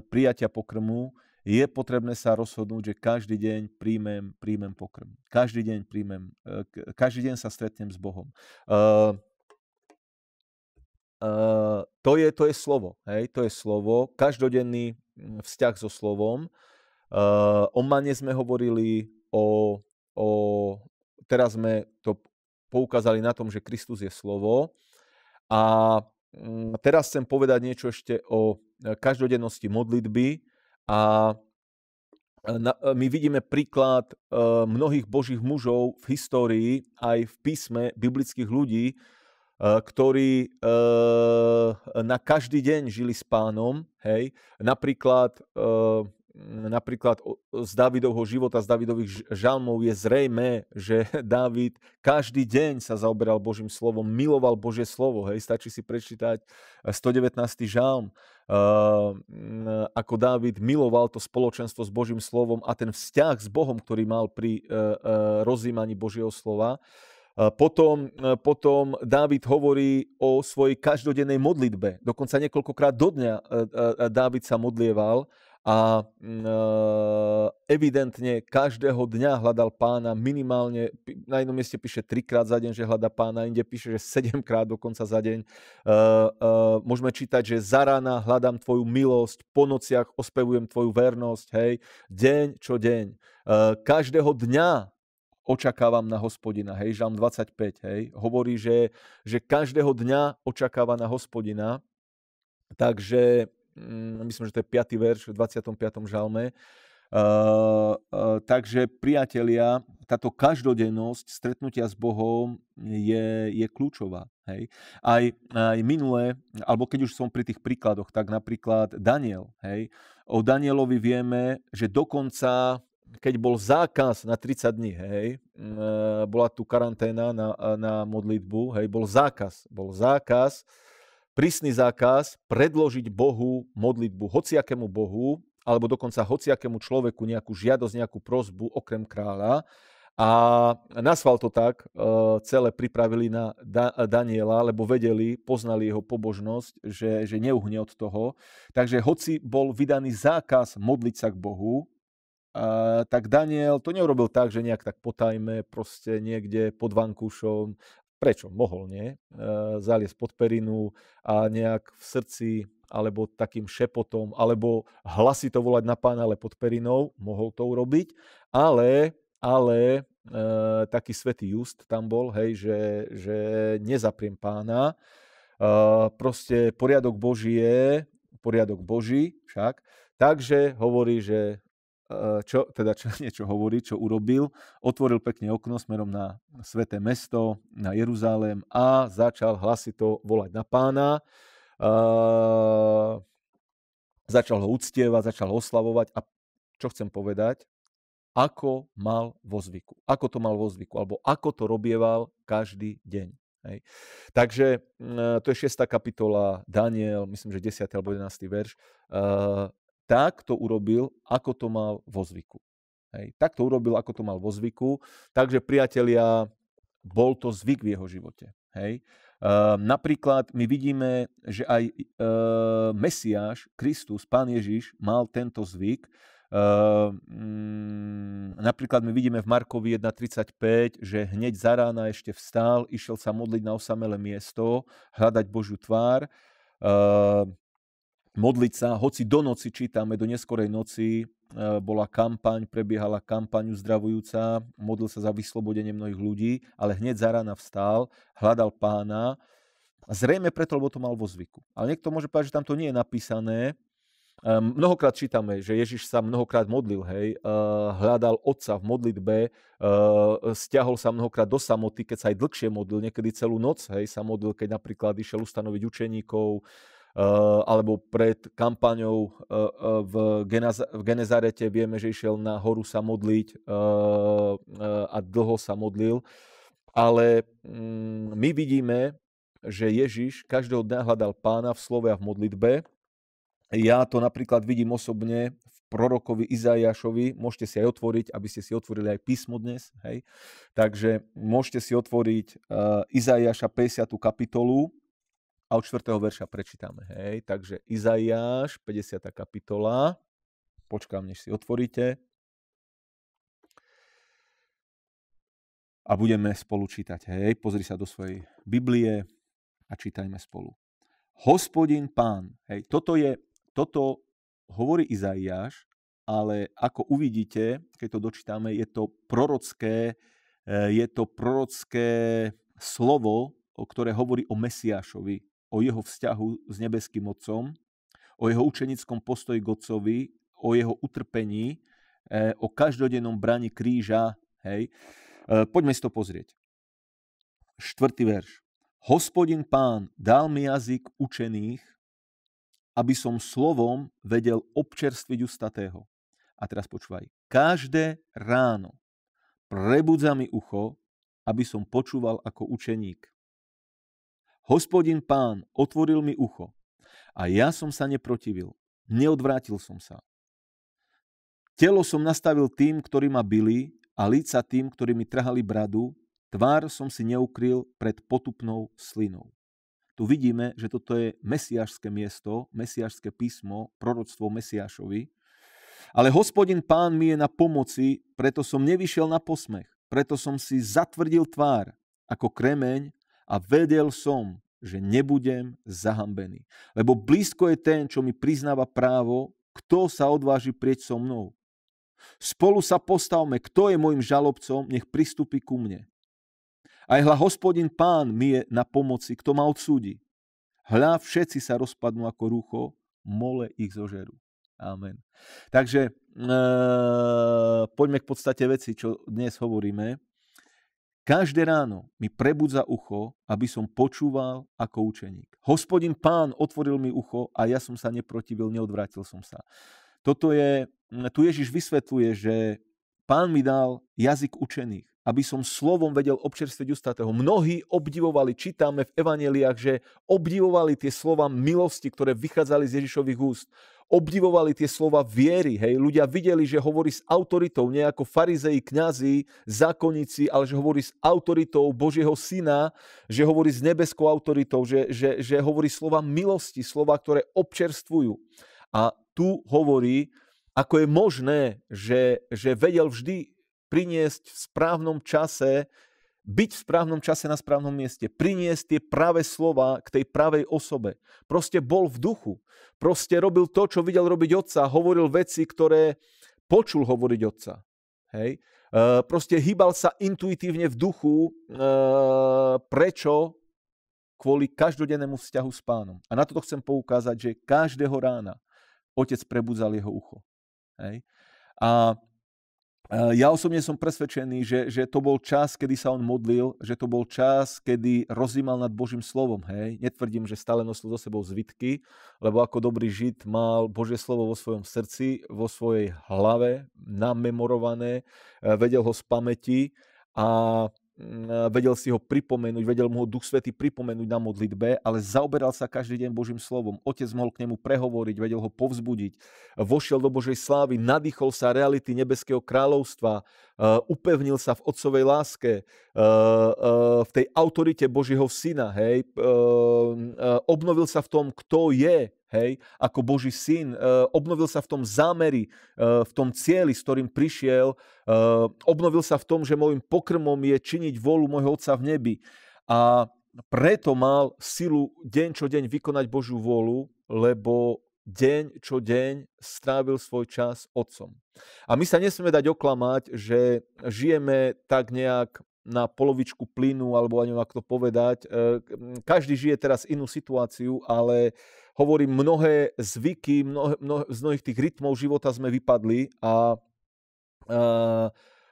prijatia pokrmu, je potrebné sa rozhodnúť, že každý deň príjmem, príjmem pokrm. Každý deň príjmem, e, každý deň sa stretnem s Bohom. Ehm, Uh, to, je, to je slovo. Hej? To je slovo, každodenný mm, vzťah so slovom. Uh, o mane sme hovorili, o, o, teraz sme to poukázali na tom, že Kristus je slovo. A um, teraz chcem povedať niečo ešte o e, každodennosti modlitby. A e, na, e, my vidíme príklad uh, mnohých božích mužov v histórii, aj v písme biblických ľudí, Eh, ktorí eh, na každý deň žili s pánom, hej, napríklad eh, napríklad z Davidovho života, z Davidových žalmov je zrejme, že David každý deň sa zaoberal Božím slovom, miloval Božie slovo. Hej, stačí si prečítať 119. žalm, ako David miloval to spoločenstvo s Božím slovom a ten vzťah s Bohom, ktorý mal pri rozímaní Božieho slova. Potom, e, potom Dávid hovorí o svojej každodennej modlitbe. Dokonca niekoľkokrát do dňa e, e, Dávid sa modlieval a mm, evidentne každého dňa hľadal pána minimálne, na jednom mieste píše trikrát za deň, že hľada pána, inde píše, že sedemkrát dokonca za deň. Môžeme čítať, že za rána hľadám tvoju milosť, po nociach ospevujem tvoju vernosť, hej, deň čo deň. Každého dňa očakávam na hospodina, hej, Žalm 25, hej, hovorí, že, že každého dňa očakáva na hospodina, takže, mm, myslím, že to je 5. verš v 25. žalme, Uh, uh, takže priatelia, táto každodennosť stretnutia s Bohom je, je kľúčová. Hej. Aj, aj minulé, alebo keď už som pri tých príkladoch, tak napríklad Daniel. Hej. O Danielovi vieme, že dokonca keď bol zákaz na 30 dní, hej, e, bola tu karanténa na, e, na modlitbu, hej, bol zákaz, bol zákaz, prísny zákaz predložiť Bohu modlitbu, hociakému Bohu, alebo dokonca hociakému človeku nejakú žiadosť, nejakú prozbu, okrem kráľa. A nasval to tak, e, celé pripravili na Daniela, lebo vedeli, poznali jeho pobožnosť, že, že neuhne od toho. Takže hoci bol vydaný zákaz modliť sa k Bohu, Uh, tak Daniel to neurobil tak, že nejak tak potajme proste niekde pod vankúšom. Prečo? Mohol, nie? Uh, zaliesť pod perinu a nejak v srdci alebo takým šepotom, alebo hlasito volať na pána, ale pod perinou, mohol to urobiť, ale, ale e, taký svetý Just tam bol, hej, že, že nezapriem pána, e, proste poriadok Boží je, poriadok Boží však, takže hovorí, že Eh, čo, teda čo, niečo hovorí, čo urobil. Otvoril pekne okno smerom na sveté mesto, na Jeruzalém a začal hlasito volať na pána. Uh, začal ho uctievať, začal ho oslavovať a čo chcem povedať, ako mal vo zvyku. Ako to mal vo zvyku, alebo ako to robieval každý deň. Hej. Takže eh, to je 6. kapitola Daniel, myslím, že 10. alebo 11. verš tak to urobil, ako to mal vo zvyku. Hej. Tak to urobil, ako to mal vo zvyku. Takže priatelia, bol to zvyk v jeho živote. Hej. Uh, napríklad my vidíme, že aj uh, Mesiáš, Kristus, Pán Ježiš mal tento zvyk. Uh, mm, napríklad my vidíme v Markovi 1.35, že hneď za rána ešte vstal, išiel sa modliť na osamelé miesto, hľadať Božiu tvár. Uh, modliť sa, hoci do noci čítame, do neskorej noci e, bola kampaň, prebiehala kampaň uzdravujúca, modlil sa za vyslobodenie mnohých ľudí, ale hneď za rána vstal, hľadal pána, a zrejme preto, lebo to mal vo zvyku. Ale niekto môže povedať, že tam to nie je napísané. E, mnohokrát čítame, že Ježiš sa mnohokrát modlil, hej, e, hľadal otca v modlitbe, stiahol sa mnohokrát do samoty, keď sa aj dlhšie modlil, niekedy celú noc, hej, sa modlil, keď napríklad išiel ustanoviť učeníkov, Eh, alebo pred kampaňou eh, v, Genaz- v Genezarete vieme, že išiel na horu sa modliť eh, a dlho sa modlil. Ale mm, my vidíme, že Ježiš každého dňa hľadal pána v slove a v modlitbe. Ja to napríklad vidím osobne v prorokovi Izaiášovi, môžete si aj otvoriť, aby ste si otvorili aj písmo dnes, hej. Takže môžete si otvoriť uh, Izaiáša 50. kapitolu a od 4. verša prečítame. Hej? Takže Izaiáš, 50. kapitola, počkám, než si otvoríte. A budeme spolu čítať. Hej? Pozri sa do svojej Biblie a čítajme spolu. Hospodin pán. Hej? Toto, je, toto hovorí Izaiáš, ale ako uvidíte, keď to dočítame, je to prorocké, eh, je to prorocké slovo, ktoré hovorí o Mesiášovi, o jeho vzťahu s nebeským Otcom, o jeho učenickom postoji k Otcovi, o jeho utrpení, e, o každodennom brani kríža. Hej. E, poďme si to pozrieť. Štvrtý verš. Hospodin pán dal mi jazyk učených, aby som slovom vedel občerstviť ustatého. A teraz počúvaj. Každé ráno prebudza mi ucho, aby som počúval ako učeník. Hospodin pán otvoril mi ucho a ja som sa neprotivil. Neodvrátil som sa. Telo som nastavil tým, ktorí ma bili a líca tým, ktorí mi trhali bradu. Tvár som si neukryl pred potupnou slinou. Tu vidíme, že toto je mesiašské miesto, mesiašské písmo, proroctvo Mesiašovi. Ale hospodin pán mi je na pomoci, preto som nevyšiel na posmech. Preto som si zatvrdil tvár, ako kremeň a vedel som, že nebudem zahambený. Lebo blízko je ten, čo mi priznáva právo, kto sa odváži prieť so mnou. Spolu sa postavme, kto je môjim žalobcom, nech pristúpi ku mne. Aj hla hospodin pán mi je na pomoci, kto ma odsúdi. Hľa všetci sa rozpadnú ako rucho, mole ich zožerú. Amen. Takže e, poďme k podstate veci, čo dnes hovoríme. Každé ráno mi prebudza ucho, aby som počúval ako učeník. Hospodin pán otvoril mi ucho a ja som sa neprotivil, neodvrátil som sa. Toto je, tu Ježiš vysvetľuje, že pán mi dal jazyk učených, aby som slovom vedel občerstveť ústatého. Mnohí obdivovali, čítame v evaneliách, že obdivovali tie slova milosti, ktoré vychádzali z Ježišových úst obdivovali tie slova viery. Hej. Ľudia videli, že hovorí s autoritou, nie ako farizei, kňazi, zákonníci, ale že hovorí s autoritou Božieho syna, že hovorí s nebeskou autoritou, že, že, že hovorí slova milosti, slova, ktoré občerstvujú. A tu hovorí, ako je možné, že, že vedel vždy priniesť v správnom čase byť v správnom čase na správnom mieste, priniesť tie práve slova k tej pravej osobe. Proste bol v duchu, proste robil to, čo videl robiť otca, hovoril veci, ktoré počul hovoriť otca. Hej? E, proste hýbal sa intuitívne v duchu, e, prečo kvôli každodennému vzťahu s pánom. A na toto chcem poukázať, že každého rána otec prebudzal jeho ucho. Hej? A Eh, ja osobne som presvedčený, že, že to bol čas, kedy sa on modlil, že to bol čas, kedy rozímal nad Božím slovom. Hej. Netvrdím, že stále nosil so sebou zvitky, lebo ako dobrý Žid mal Božie slovo vo svojom srdci, vo svojej hlave, namemorované, eh, vedel ho z pamäti a Mm, e, vedel si ho pripomenúť, vedel mu ho Duch Svety pripomenúť na modlitbe, ale zaoberal sa každý deň Božím slovom. Otec mohol k nemu prehovoriť, vedel ho povzbudiť, vošiel do Božej slávy, nadýchol sa reality nebeského kráľovstva, e, upevnil sa v otcovej láske, e, v tej autorite Božieho syna, hej, obnovil sa v tom, kto je, hej, ako Boží syn, e, obnovil sa v tom zámeri, e, v tom cieli, s ktorým prišiel, e, obnovil sa v tom, že môjim pokrmom je činiť volu môjho Otca v nebi. A preto mal silu deň čo deň vykonať Božiu volu, lebo deň čo deň strávil svoj čas Otcom. A my sa nesmieme dať oklamať, že žijeme tak nejak na polovičku plynu, alebo ani ako to povedať. Každý žije teraz inú situáciu, ale hovorím, mnohé zvyky, mnohé, mnohé, z mnohých tých rytmov života sme vypadli a uh,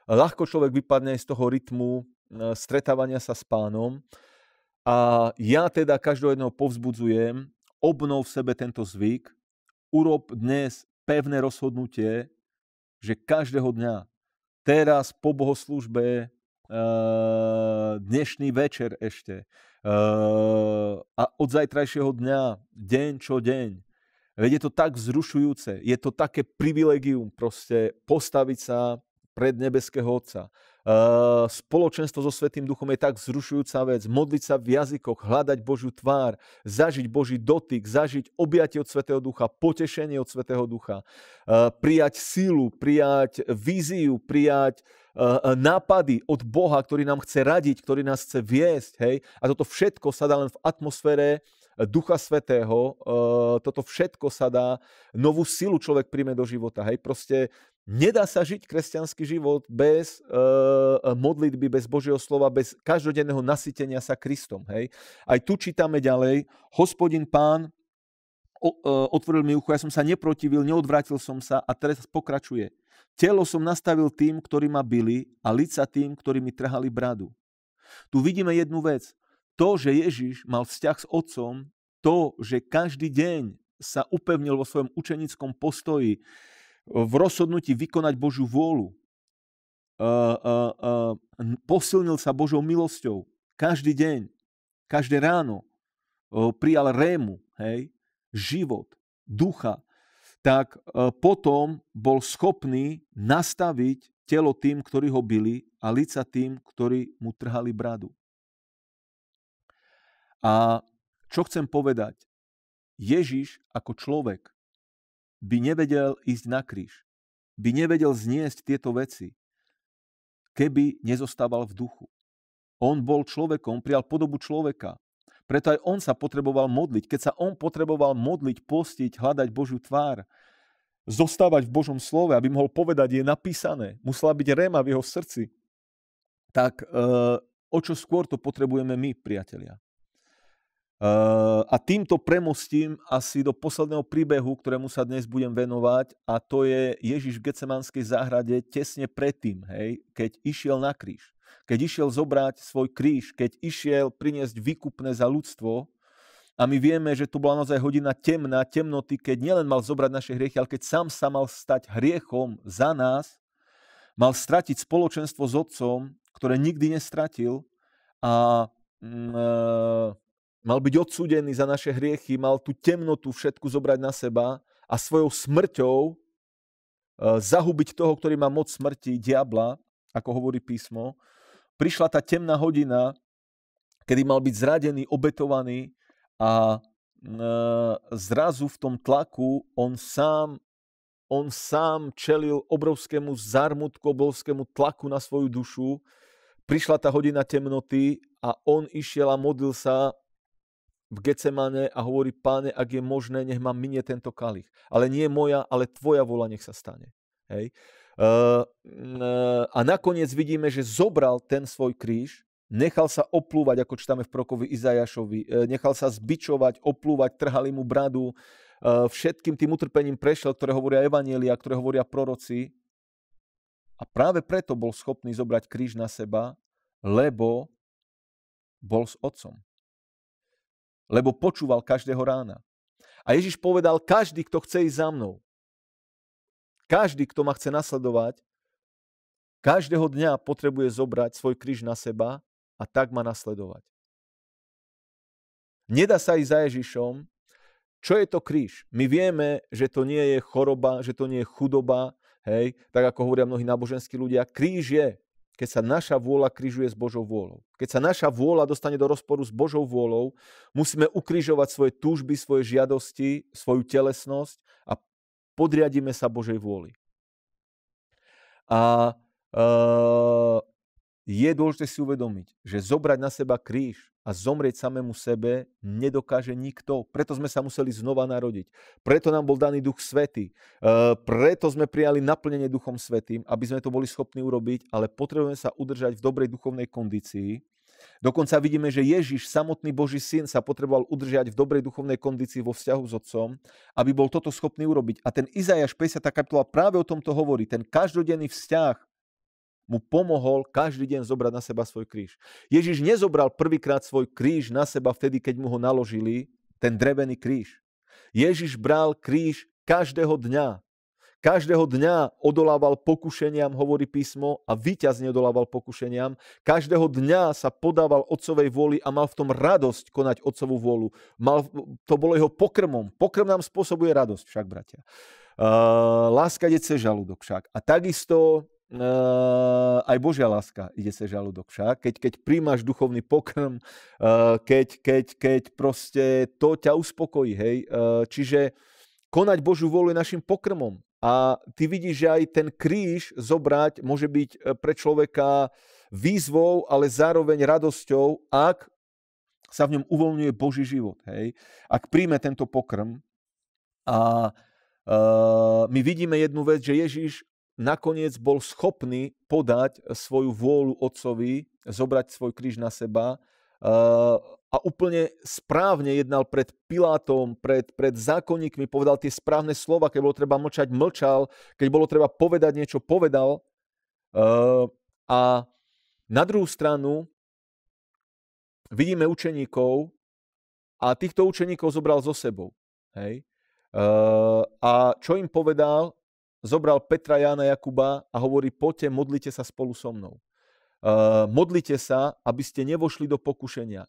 ľahko človek vypadne aj z toho rytmu uh, stretávania sa s pánom. A ja teda každého povzbudzujem, obnov v sebe tento zvyk, urob dnes pevné rozhodnutie, že každého dňa, teraz po bohoslužbe, dnešný večer ešte a od zajtrajšieho dňa, deň čo deň. Veď je to tak vzrušujúce, je to také privilegium proste postaviť sa pred nebeského Otca Eh, spoločenstvo so Svetým Duchom je tak zrušujúca vec. Modliť sa v jazykoch, hľadať Božiu tvár, zažiť Boží dotyk, zažiť objatie od Svetého Ducha, potešenie od Svetého Ducha, eh, prijať sílu, prijať víziu, prijať eh, nápady od Boha, ktorý nám chce radiť, ktorý nás chce viesť. Hej? A toto všetko sa dá len v atmosfére Ducha Svetého, e, toto všetko sa dá, novú silu človek príjme do života. Hej, proste Nedá sa žiť kresťanský život bez e, modlitby, bez Božieho slova, bez každodenného nasytenia sa Kristom. Hej? Aj tu čítame ďalej, hospodin pán o, e, otvoril mi ucho, ja som sa neprotivil, neodvrátil som sa a teraz pokračuje. Telo som nastavil tým, ktorí ma byli a lica tým, ktorí mi trhali bradu. Tu vidíme jednu vec to, že Ježiš mal vzťah s Otcom, to, že každý deň sa upevnil vo svojom učenickom postoji, v rozhodnutí vykonať Božiu vôľu, posilnil sa Božou milosťou každý deň, každé ráno, prijal rému, hej, život, ducha, tak e, potom bol schopný nastaviť telo tým, ktorí ho bili a lica tým, ktorí mu trhali bradu. A čo chcem povedať? Ježiš ako človek by nevedel ísť na kríž, by nevedel zniesť tieto veci, keby nezostával v duchu. On bol človekom, prijal podobu človeka. Preto aj on sa potreboval modliť. Keď sa on potreboval modliť, postiť, hľadať Božiu tvár, zostávať v Božom slove, aby mohol povedať, je napísané, musela byť réma v jeho srdci, tak e, o čo skôr to potrebujeme my, priatelia. Eh, a týmto premostím asi do posledného príbehu, ktorému sa dnes budem venovať a to je Ježiš v Gecemanskej záhrade tesne predtým, hej, keď išiel na kríž. Keď išiel zobrať svoj kríž, keď išiel priniesť výkupné za ľudstvo a my vieme, že to bola naozaj hodina temná, temnoty, keď nielen mal zobrať naše hriechy, ale keď sám sa mal stať hriechom za nás, mal stratiť spoločenstvo s otcom, ktoré nikdy nestratil a mm, eh, mal byť odsúdený za naše hriechy, mal tú temnotu všetku zobrať na seba a svojou smrťou e, zahubiť toho, ktorý má moc smrti, diabla, ako hovorí písmo. Prišla tá temná hodina, kedy mal byť zradený, obetovaný a e, zrazu v tom tlaku on sám, on sám čelil obrovskému zármutku, obrovskému tlaku na svoju dušu. Prišla tá hodina temnoty a on išiel a modlil sa v Gecemane a hovorí, páne, ak je možné, nech ma minie tento kalich. Ale nie moja, ale tvoja vola nech sa stane. Hej. Uh, a nakoniec vidíme, že zobral ten svoj kríž, nechal sa oplúvať, ako čítame v prokovi Izajašovi, e, nechal sa zbičovať, oplúvať, trhali mu bradu, e, všetkým tým utrpením prešiel, ktoré hovoria evanielia, ktoré hovoria proroci. A práve preto bol schopný zobrať kríž na seba, lebo bol s otcom lebo počúval každého rána. A Ježiš povedal, každý, kto chce ísť za mnou, každý, kto ma chce nasledovať, každého dňa potrebuje zobrať svoj kríž na seba a tak ma nasledovať. Nedá sa ísť za Ježišom, čo je to kríž? My vieme, že to nie je choroba, že to nie je chudoba, hej, tak ako hovoria mnohí náboženskí ľudia. Kríž je keď sa naša vôľa križuje s Božou vôľou. Keď sa naša vôľa dostane do rozporu s Božou vôľou, musíme ukrižovať svoje túžby, svoje žiadosti, svoju telesnosť a podriadíme sa Božej vôli. A e, je dôležité si uvedomiť, že zobrať na seba kríž a zomrieť samému sebe nedokáže nikto. Preto sme sa museli znova narodiť. Preto nám bol daný Duch Svety. E, ehm, preto sme prijali naplnenie Duchom Svetým, aby sme to boli schopní urobiť, ale potrebujeme sa udržať v dobrej duchovnej kondícii. Dokonca vidíme, že Ježiš, samotný Boží syn, sa potreboval udržať v dobrej duchovnej kondícii vo vzťahu s Otcom, aby bol toto schopný urobiť. A ten Izajaš 50. kapitola práve o tomto hovorí. Ten každodenný vzťah mu pomohol každý deň zobrať na seba svoj kríž. Ježiš nezobral prvýkrát svoj kríž na seba vtedy, keď mu ho naložili, ten drevený kríž. Ježiš bral kríž každého dňa. Každého dňa odolával pokušeniam, hovorí písmo, a víťazne odolával pokušeniam. Každého dňa sa podával otcovej vôli a mal v tom radosť konať otcovú vôľu. Mal, to bolo jeho pokrmom. Pokrm nám spôsobuje radosť však, bratia. Uh, láska je cez žalúdok však. A takisto Uh, aj Božia láska ide sa žalúdok však. Keď, keď príjmaš duchovný pokrm, uh, keď, keď, keď proste to ťa uspokojí, hej. Uh, čiže konať Božiu vôľu je našim pokrmom. A ty vidíš, že aj ten kríž zobrať môže byť e, pre človeka výzvou, ale zároveň radosťou, ak sa v ňom uvoľňuje Boží život. Hej. Ak príjme tento pokrm a my vidíme jednu vec, že Ježiš nakoniec bol schopný podať svoju vôľu otcovi, zobrať svoj kríž na seba eh, a úplne správne jednal pred Pilátom, pred, pred zákonníkmi, povedal tie správne slova, keď bolo treba mlčať, mlčal, keď bolo treba povedať niečo, povedal. Eh, a na druhú stranu vidíme učeníkov a týchto učeníkov zobral so zo sebou. Hej? Eh, a čo im povedal? zobral Petra, Jána, Jakuba a hovorí, poďte, modlite sa spolu so mnou. Uh, modlite sa, aby ste nevošli do pokušenia.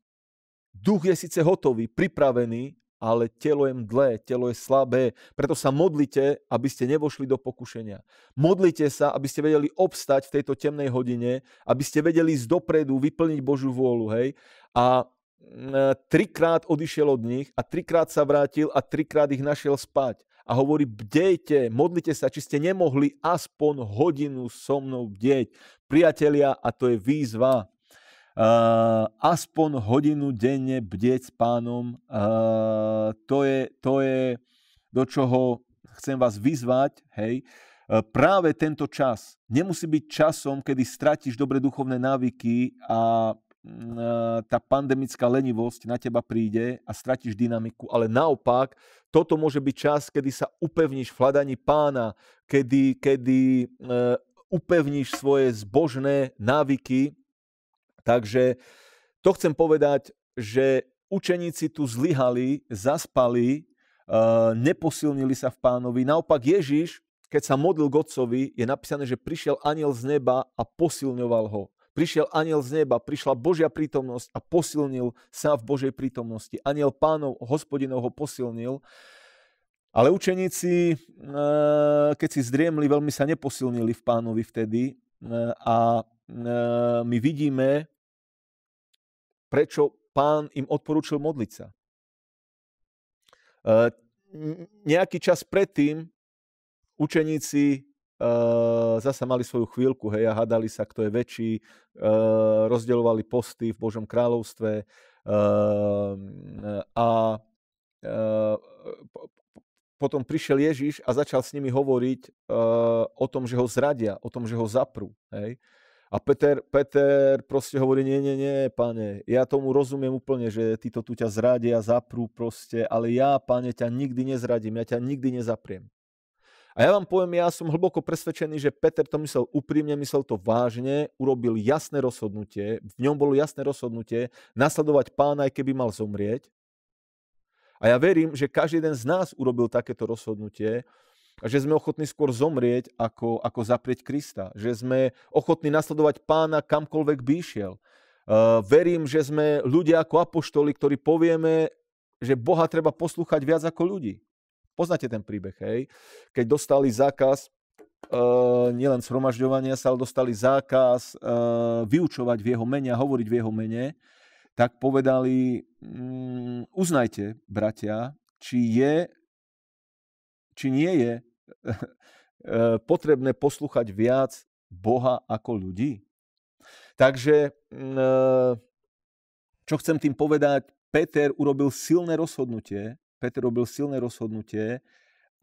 Duch je síce hotový, pripravený, ale telo je mdlé, telo je slabé. Preto sa modlite, aby ste nevošli do pokušenia. Modlite sa, aby ste vedeli obstať v tejto temnej hodine, aby ste vedeli ísť dopredu, vyplniť Božiu vôľu. Hej? A mm, eh, trikrát odišiel od nich a trikrát sa vrátil a trikrát ich našiel spať a hovorí, bdejte, modlite sa, či ste nemohli aspoň hodinu so mnou bdieť. Priatelia, a to je výzva, uh, aspoň hodinu denne bdieť s pánom, uh, to, je, to je, do čoho chcem vás vyzvať, hej, práve tento čas nemusí byť časom, kedy stratíš dobre duchovné návyky a E, tá pandemická lenivosť na teba príde a stratíš dynamiku, ale naopak, toto môže byť čas, kedy sa upevníš v hľadaní pána, kedy, kedy uh, upevníš svoje zbožné návyky. Takže to chcem povedať, že učeníci tu zlyhali, zaspali, uh, neposilnili sa v pánovi. Naopak Ježiš, keď sa modlil k otcovi, je napísané, že prišiel aniel z neba a posilňoval ho. Prišiel aniel z neba, prišla Božia prítomnosť a posilnil sa v Božej prítomnosti. Aniel pánov, hospodinov ho posilnil. Ale učeníci, e, keď si zdriemli, veľmi sa neposilnili v pánovi vtedy. E, a e, my vidíme, prečo pán im odporúčil modliť sa. Nejaký čas predtým učeníci Uh, eh, zasa mali svoju chvíľku, hej, a hádali sa, kto je väčší, uh, eh, rozdielovali posty v Božom kráľovstve uh, a uh, potom prišiel Ježiš a začal s nimi hovoriť o tom, že ho zradia, o tom, že ho zaprú, hej. A Peter, Peter proste hovorí, nie, nie, nie, pane, ja tomu rozumiem úplne, že títo tu ťa zradia, zaprú proste, ale ja, pane, ťa nikdy nezradím, ja ťa nikdy nezapriem. A ja vám poviem, ja som hlboko presvedčený, že Peter to myslel úprimne, myslel to vážne, urobil jasné rozhodnutie, v ňom bolo jasné rozhodnutie nasledovať pána, aj keby mal zomrieť. A ja verím, že každý jeden z nás urobil takéto rozhodnutie, a že sme ochotní skôr zomrieť, ako, ako zaprieť Krista. Že sme ochotní nasledovať pána kamkoľvek by išiel. Uh, verím, že sme ľudia ako apoštoli, ktorí povieme, že Boha treba poslúchať viac ako ľudí. Poznáte ten príbeh, hej? Keď dostali zákaz Uh, nielen shromažďovania sa, ale dostali zákaz uh, vyučovať v jeho mene a hovoriť v jeho mene, tak povedali, um, uznajte, bratia, či je, či nie je uh, potrebné poslúchať viac Boha ako ľudí. Takže, mm, čo chcem tým povedať, Peter urobil silné rozhodnutie, Peter robil silné rozhodnutie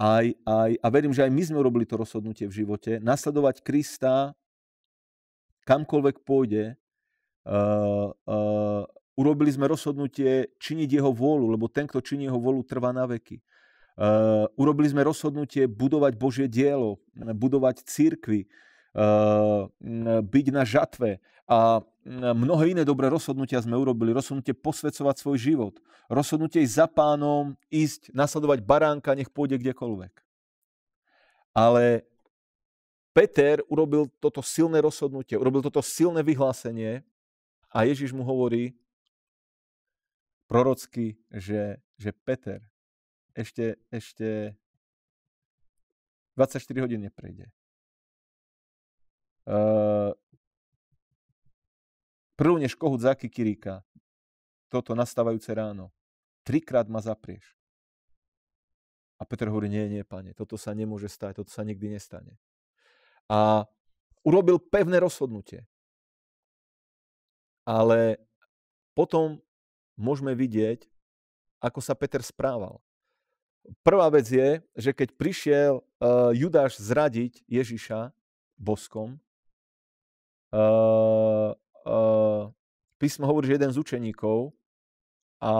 aj, aj, a verím, že aj my sme robili to rozhodnutie v živote, nasledovať Krista kamkoľvek pôjde, uh, uh, urobili sme rozhodnutie činiť jeho vôľu, lebo ten, kto činí jeho vôľu, trvá na veky. Uh, urobili sme rozhodnutie budovať Božie dielo, budovať církvy, uh, byť na žatve a mnohé iné dobré rozhodnutia sme urobili. Rozhodnutie posvedcovať svoj život. Rozhodnutie ísť za pánom, ísť, nasledovať baránka, nech pôjde kdekoľvek. Ale Peter urobil toto silné rozhodnutie, urobil toto silné vyhlásenie a Ježiš mu hovorí prorocky, že, že Peter ešte, ešte 24 hodín neprejde. Ehm, Prv než kohút zakikiríka, toto nastávajúce ráno, trikrát ma zaprieš. A Peter hovorí, nie, nie, pane, toto sa nemôže stať, toto sa nikdy nestane. A urobil pevné rozhodnutie. Ale potom môžeme vidieť, ako sa Peter správal. Prvá vec je, že keď prišiel uh, Judáš zradiť Ježiša boskom, uh, uh, písmo hovorí, že jeden z učeníkov a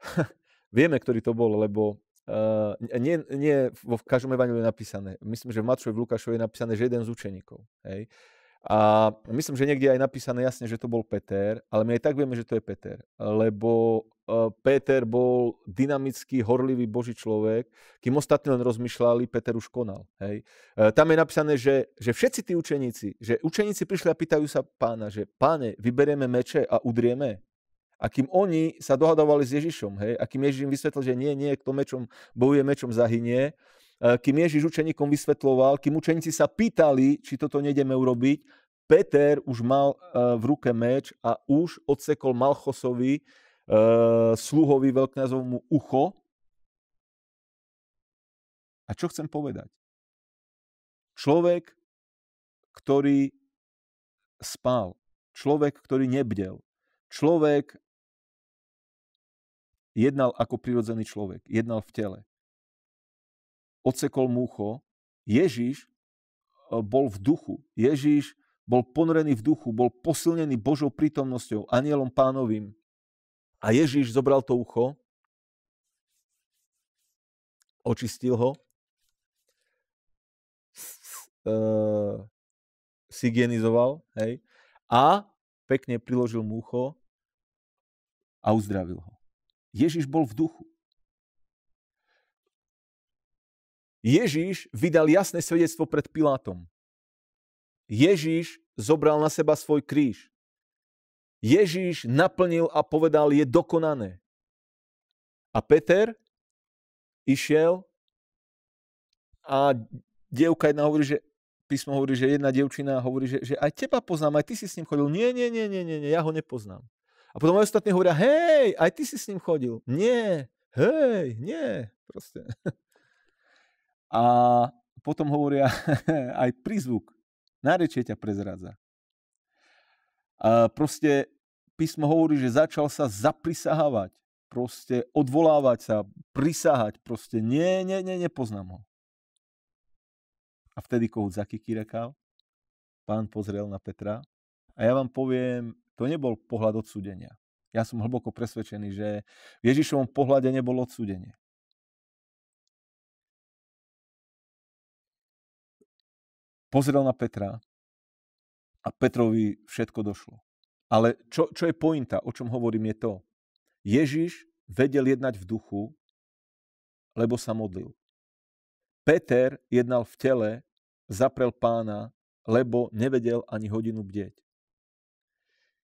vieme, ktorý to bol, lebo uh, nie, nie vo každom evaníliu je napísané. Myslím, že v Matšovi, v Lukášovi je napísané, že jeden z učeníkov. Hej. A myslím, že niekde je aj napísané jasne, že to bol Peter, ale my aj tak vieme, že to je Peter, lebo Peter bol dynamický, horlivý Boží človek, kým ostatní len rozmýšľali, Peter už konal. Hej. Tam je napísané, že, že všetci tí učeníci, že učeníci prišli a pýtajú sa pána, že páne, vyberieme meče a udrieme. A kým oni sa dohadovali s Ježišom, hej, a kým Ježiš im vysvetlil, že nie, nie, kto mečom bojuje, mečom zahynie, kým Ježiš učeníkom vysvetloval, kým učeníci sa pýtali, či toto nejdeme urobiť, Peter už mal v ruke meč a už odsekol Malchosovi Eh, sluhovi veľkňazovmu ucho. A čo chcem povedať? Človek, ktorý spal, človek, ktorý nebdel, človek jednal ako prirodzený človek, jednal v tele. Odsekol ucho. Ježiš eh, bol v duchu. Ježiš bol ponorený v duchu, bol posilnený Božou prítomnosťou, anielom pánovým. A Ježíš zobral to ucho, očistil ho, sygienizoval, e, hej, a pekne priložil mu ucho a uzdravil ho. ježíš bol v duchu. Ježíš vydal jasné svedectvo pred Pilátom. Ježíš zobral na seba svoj kríž. Ježíš naplnil a povedal, je dokonané. A Peter išiel a dievka jedna hovorí, že písmo hovorí, že jedna dievčina hovorí, že, že aj teba poznám, aj ty si s ním chodil. Nie, nie, nie, nie, nie, nie ja ho nepoznám. A potom aj ostatní hovoria, hej, aj ty si s ním chodil. Nie, hej, nie, proste. A potom hovoria aj prízvuk. Nárečie ťa prezradza. A proste písmo hovorí, že začal sa zaprisahávať, proste odvolávať sa, prisahať, proste nie, nie, nie, nepoznám ho. A vtedy kohút zakikirakal, pán pozrel na Petra a ja vám poviem, to nebol pohľad odsudenia. Ja som hlboko presvedčený, že v Ježišovom pohľade nebolo odsudenie. Pozrel na Petra a Petrovi všetko došlo. Ale čo, čo je pointa, o čom hovorím, je to. Ježiš vedel jednať v duchu, lebo sa modlil. Peter jednal v tele, zaprel pána, lebo nevedel ani hodinu bdieť.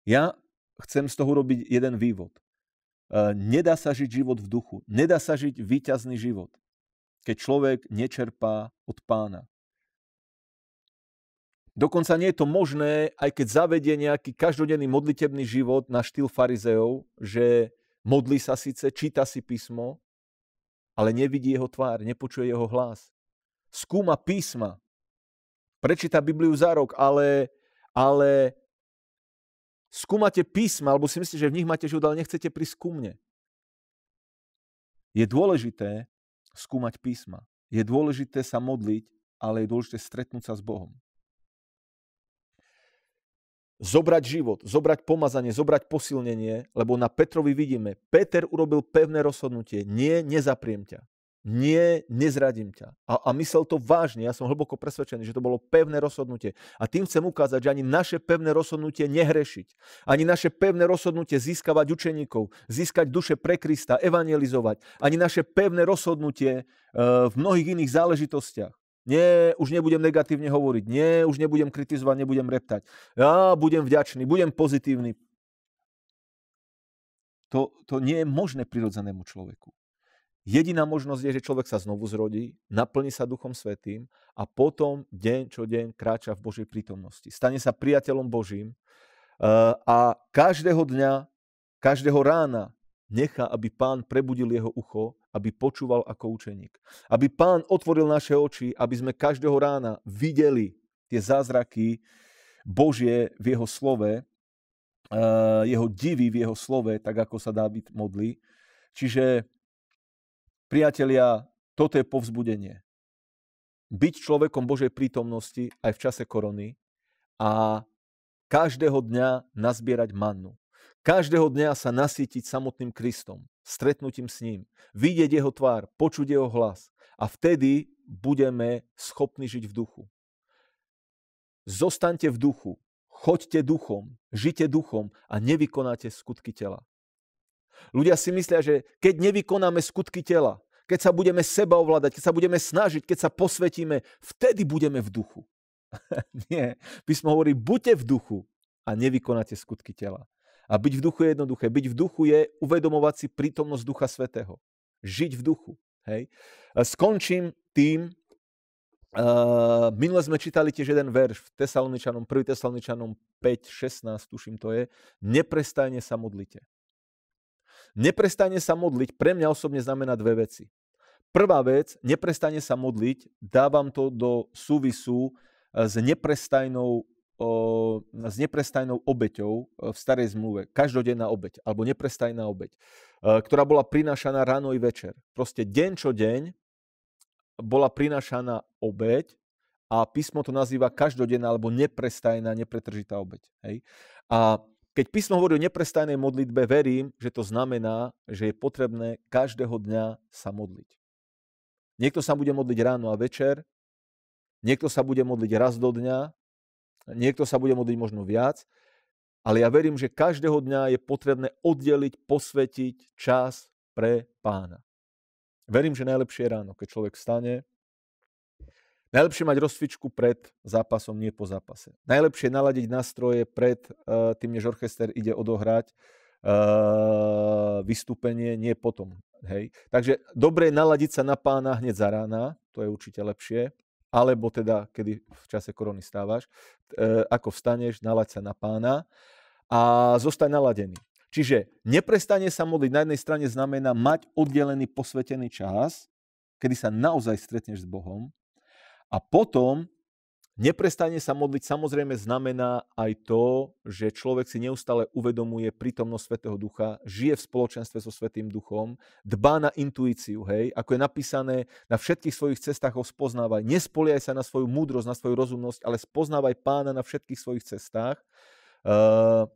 Ja chcem z toho robiť jeden vývod. E, nedá sa žiť život v duchu. Nedá sa žiť výťazný život, keď človek nečerpá od pána. Dokonca nie je to možné, aj keď zavedie nejaký každodenný modlitebný život na štýl farizeov, že modlí sa síce, číta si písmo, ale nevidí jeho tvár, nepočuje jeho hlas. Skúma písma, prečíta Bibliu za rok, ale, ale skúmate písma, alebo si myslíte, že v nich máte život, ale nechcete prísť ku mne. Je dôležité skúmať písma. Je dôležité sa modliť, ale je dôležité stretnúť sa s Bohom zobrať život, zobrať pomazanie, zobrať posilnenie, lebo na Petrovi vidíme, Peter urobil pevné rozhodnutie, nie, nezapriem ťa. Nie, nezradím ťa. A, a myslel to vážne, ja som hlboko presvedčený, že to bolo pevné rozhodnutie. A tým chcem ukázať, že ani naše pevné rozhodnutie nehrešiť, ani naše pevné rozhodnutie získavať učeníkov, získať duše pre Krista, evangelizovať, ani naše pevné rozhodnutie e, v mnohých iných záležitostiach nie, už nebudem negatívne hovoriť. Nie, už nebudem kritizovať, nebudem reptať. Ja budem vďačný, budem pozitívny. To, to nie je možné prirodzenému človeku. Jediná možnosť je, že človek sa znovu zrodí, naplní sa Duchom Svetým a potom deň čo deň kráča v Božej prítomnosti. Stane sa priateľom Božím eh, a každého dňa, každého rána Nechá, aby pán prebudil jeho ucho, aby počúval ako učeník. Aby pán otvoril naše oči, aby sme každého rána videli tie zázraky Božie v jeho slove, jeho divy v jeho slove, tak ako sa Dávid modlí. Čiže, priatelia, toto je povzbudenie. Byť človekom Božej prítomnosti aj v čase korony a každého dňa nazbierať mannu. Každého dňa sa nasýtiť samotným Kristom, stretnutím s ním, vidieť jeho tvár, počuť jeho hlas a vtedy budeme schopní žiť v duchu. Zostaňte v duchu, choďte duchom, žite duchom a nevykonáte skutky tela. Ľudia si myslia, že keď nevykonáme skutky tela, keď sa budeme seba ovládať, keď sa budeme snažiť, keď sa posvetíme, vtedy budeme v duchu. Nie, písmo hovorí, buďte v duchu a nevykonáte skutky tela. A byť v duchu je jednoduché. Byť v duchu je uvedomovať si prítomnosť Ducha Svetého. Žiť v duchu. Hej. Skončím tým, Uh, minule sme čítali tiež jeden verš v Tesaloničanom, 1. Tesaloničanom 5.16, tuším to je, neprestajne sa modlite. Neprestajne sa modliť pre mňa osobne znamená dve veci. Prvá vec, neprestane sa modliť, dávam to do súvisu e, s neprestajnou o, s neprestajnou obeťou e, v starej zmluve. Každodenná obeť, alebo neprestajná obeť, e, ktorá bola prinášaná ráno i večer. Proste deň čo deň bola prinášaná obeť a písmo to nazýva každodenná alebo neprestajná, nepretržitá obeť. Hej? A keď písmo hovorí o neprestajnej modlitbe, verím, že to znamená, že je potrebné každého dňa sa modliť. Niekto sa bude modliť ráno a večer, niekto sa bude modliť raz do dňa, niekto sa bude modliť možno viac, ale ja verím, že každého dňa je potrebné oddeliť, posvetiť čas pre pána. Verím, že najlepšie je ráno, keď človek stane. Najlepšie mať rozcvičku pred zápasom, nie po zápase. Najlepšie naladiť nástroje pred uh, tým, než orchester ide odohrať uh, vystúpenie, nie potom. Hej. Takže dobre naladiť sa na pána hneď za rána, to je určite lepšie alebo teda, kedy v čase korony stávaš, e, ako vstaneš, nalaď sa na pána a zostaň naladený. Čiže neprestane sa modliť na jednej strane znamená mať oddelený posvetený čas, kedy sa naozaj stretneš s Bohom a potom Neprestane sa modliť samozrejme znamená aj to, že človek si neustále uvedomuje prítomnosť Svetého Ducha, žije v spoločenstve so Svetým Duchom, dbá na intuíciu, hej, ako je napísané, na všetkých svojich cestách ho spoznávaj. Nespoliaj sa na svoju múdrosť, na svoju rozumnosť, ale spoznávaj pána na všetkých svojich cestách. Uh,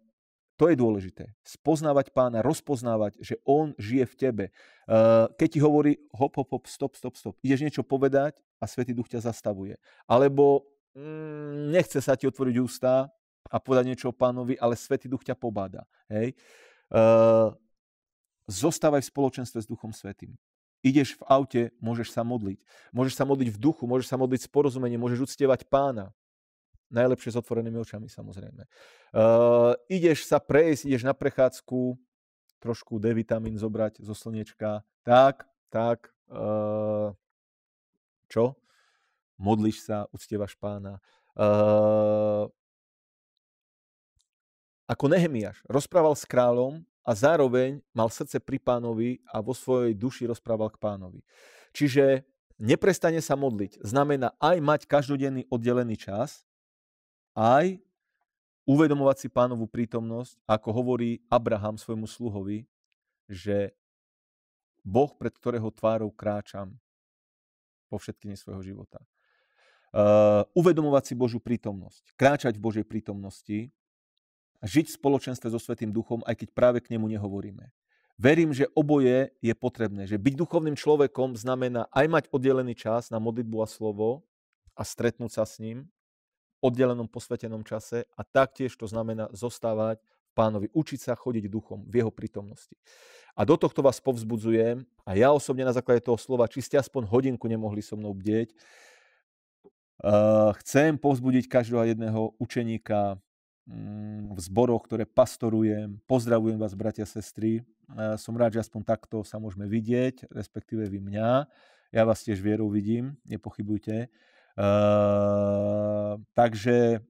to je dôležité. Spoznávať pána, rozpoznávať, že on žije v tebe. Uh, keď ti hovorí hop, hop, hop, stop, stop, stop. Ideš niečo povedať a Svetý Duch ťa zastavuje. Alebo Mm, nechce sa ti otvoriť ústa a povedať niečo o pánovi, ale Svetý Duch ťa pobáda. Hej? E, zostávaj v spoločenstve s Duchom Svetým. Ideš v aute, môžeš sa modliť. Môžeš sa modliť v duchu, môžeš sa modliť s porozumením, môžeš uctievať pána. Najlepšie s otvorenými očami, samozrejme. E, ideš sa prejsť, ideš na prechádzku, trošku D-vitamín zobrať zo slniečka. Tak, tak. e, čo? modlíš sa, uctievaš pána. Uh, ako Nehemiáš, rozprával s kráľom a zároveň mal srdce pri pánovi a vo svojej duši rozprával k pánovi. Čiže neprestane sa modliť znamená aj mať každodenný oddelený čas, aj uvedomovať si pánovú prítomnosť, ako hovorí Abraham svojmu sluhovi, že Boh, pred ktorého tvárou kráčam po všetkine svojho života. Eh, uvedomovať si Božiu prítomnosť, kráčať v Božej prítomnosti, žiť v spoločenstve so Svetým Duchom, aj keď práve k nemu nehovoríme. Verím, že oboje je potrebné, že byť duchovným človekom znamená aj mať oddelený čas na modlitbu a slovo a stretnúť sa s ním v oddelenom posvetenom čase a taktiež to znamená zostávať pánovi, učiť sa chodiť duchom v jeho prítomnosti. A do tohto vás povzbudzujem a ja osobne na základe toho slova, či ste aspoň hodinku nemohli so mnou bdieť, Eh, chcem povzbudiť každého jedného učeníka mm, v zboroch, ktoré pastorujem. Pozdravujem vás, bratia, sestry. Eh, som rád, že aspoň takto sa môžeme vidieť, respektíve vy mňa. Ja vás tiež vierou vidím, nepochybujte. Eh, takže,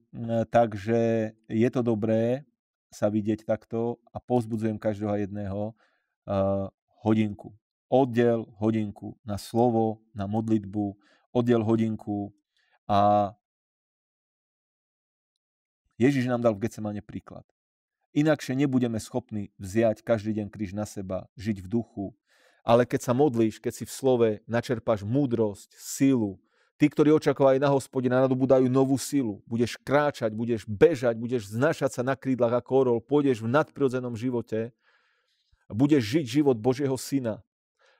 takže je to dobré sa vidieť takto a povzbudzujem každého jedného hodinku. Oddel hodinku na slovo, na modlitbu, oddel hodinku a Ježiš nám dal v Getsemane príklad. Inakšie nebudeme schopní vziať každý deň kríž na seba, žiť v duchu. Ale keď sa modlíš, keď si v slove načerpáš múdrosť, sílu, tí, ktorí očakávajú na hospodina, dajú novú silu. Budeš kráčať, budeš bežať, budeš znašať sa na krídlach ako orol, pôjdeš v nadprirodzenom živote, budeš žiť život Božieho syna.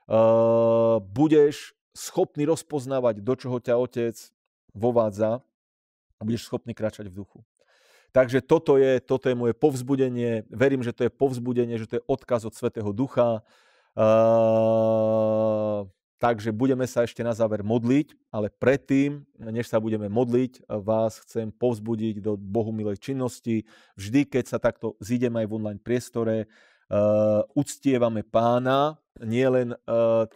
Uh, budeš schopný rozpoznávať, do čoho ťa otec vovádza a budeš schopný kráčať v duchu. Takže toto je, toto je moje povzbudenie. Verím, že to je povzbudenie, že to je odkaz od Svetého Ducha. Uh, takže budeme sa ešte na záver modliť, ale predtým, než sa budeme modliť, vás chcem povzbudiť do bohu milej činnosti. Vždy, keď sa takto zídem aj v online priestore, Ehm, uctievame pána nielen ehm,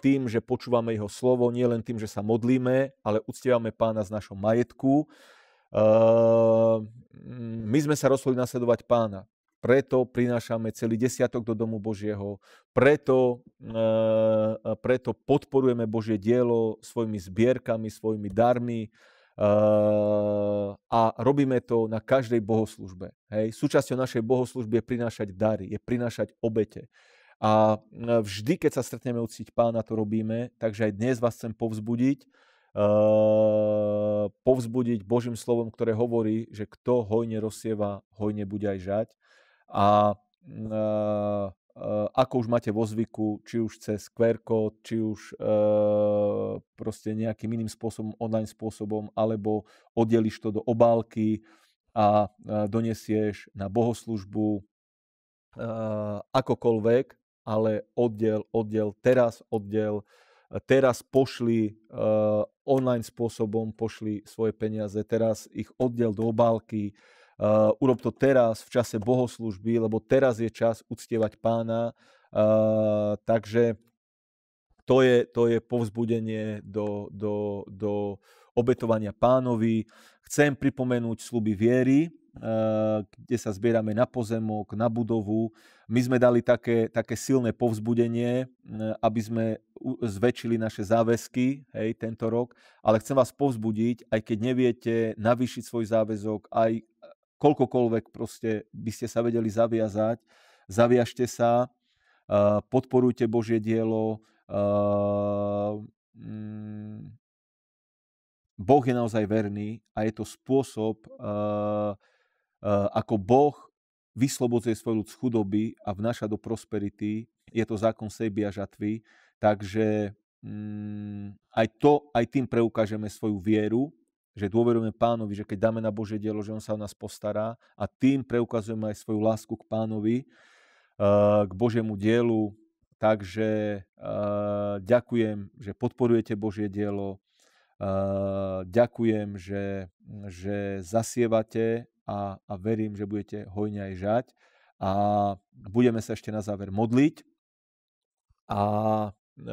tým, že počúvame jeho slovo, nielen tým, že sa modlíme, ale uctievame pána z našom majetku. Ehm, my sme sa rozhodli nasledovať pána. Preto prinášame celý desiatok do domu Božieho, preto, preto podporujeme Božie dielo svojimi zbierkami, svojimi darmi, a robíme to na každej bohoslužbe. Hej. Súčasťou našej bohoslužby je prinášať dary, je prinášať obete. A vždy, keď sa stretneme uctiť pána, to robíme. Takže aj dnes vás chcem povzbudiť, Uh, povzbudiť Božím slovom, ktoré hovorí, že kto hojne rozsieva, hojne bude aj žať. A uh, Eh, ako už máte vo zvyku, či už cez QR kód, či už e, proste nejakým iným spôsobom, online spôsobom, alebo oddeliš to do obálky a eh, donesieš na bohoslužbu, e, akokoľvek, ale oddel, oddel, teraz oddel, teraz pošli e, online spôsobom, pošli svoje peniaze, teraz ich oddel do obálky, Uh, urob to teraz, v čase bohoslužby, lebo teraz je čas uctievať pána. Uh, takže to je, to je povzbudenie do, do, do obetovania pánovi. Chcem pripomenúť sluby viery, eh, kde sa zbierame na pozemok, na budovu. My sme dali také, také silné povzbudenie, aby sme zväčšili naše záväzky hej, tento rok, ale chcem vás povzbudiť, aj keď neviete navýšiť svoj záväzok, aj koľkokoľvek proste by ste sa vedeli zaviazať, zaviažte sa, podporujte Božie dielo. Mm, boh je naozaj verný a je to spôsob, ako Boh vyslobodzuje svoj ľud z chudoby a vnáša do prosperity. Je to zákon sejby a žatvy. Takže mm, aj, to, aj tým preukážeme svoju vieru že dôverujeme pánovi, že keď dáme na Božie dielo, že on sa o nás postará a tým preukazujeme aj svoju lásku k pánovi, eh, k Božiemu dielu. Takže eh, ďakujem, že podporujete Božie dielo. Eh, ďakujem, že, že zasievate a, a verím, že budete hojne aj žať. A budeme sa ešte na záver modliť. A e,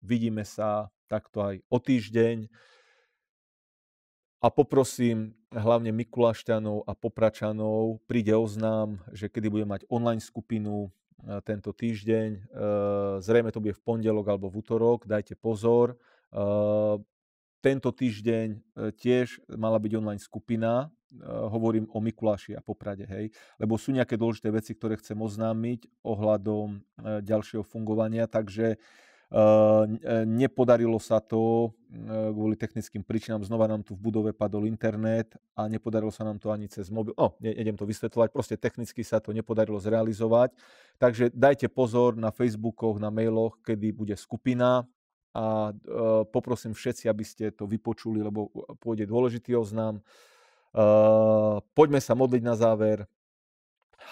vidíme sa takto aj o týždeň. A poprosím hlavne Mikulášťanov a Popračanov, príde oznám, že kedy budem mať online skupinu e, tento týždeň. E, zrejme to bude v pondelok alebo v útorok, dajte pozor. E, tento týždeň tiež mala byť online skupina, hovorím o Mikuláši a Poprade, hej, lebo sú nejaké dôležité veci, ktoré chcem oznámiť ohľadom ďalšieho fungovania, takže Eh, nepodarilo sa to eh, kvôli technickým príčinám. Znova nám tu v budove padol internet a nepodarilo sa nám to ani cez mobil. O, idem to vysvetľovať, proste technicky sa to nepodarilo zrealizovať. Takže dajte pozor na Facebookoch, na mailoch, kedy bude skupina a eh, poprosím všetci, aby ste to vypočuli, lebo pôjde dôležitý oznám. Poďme sa modliť na záver.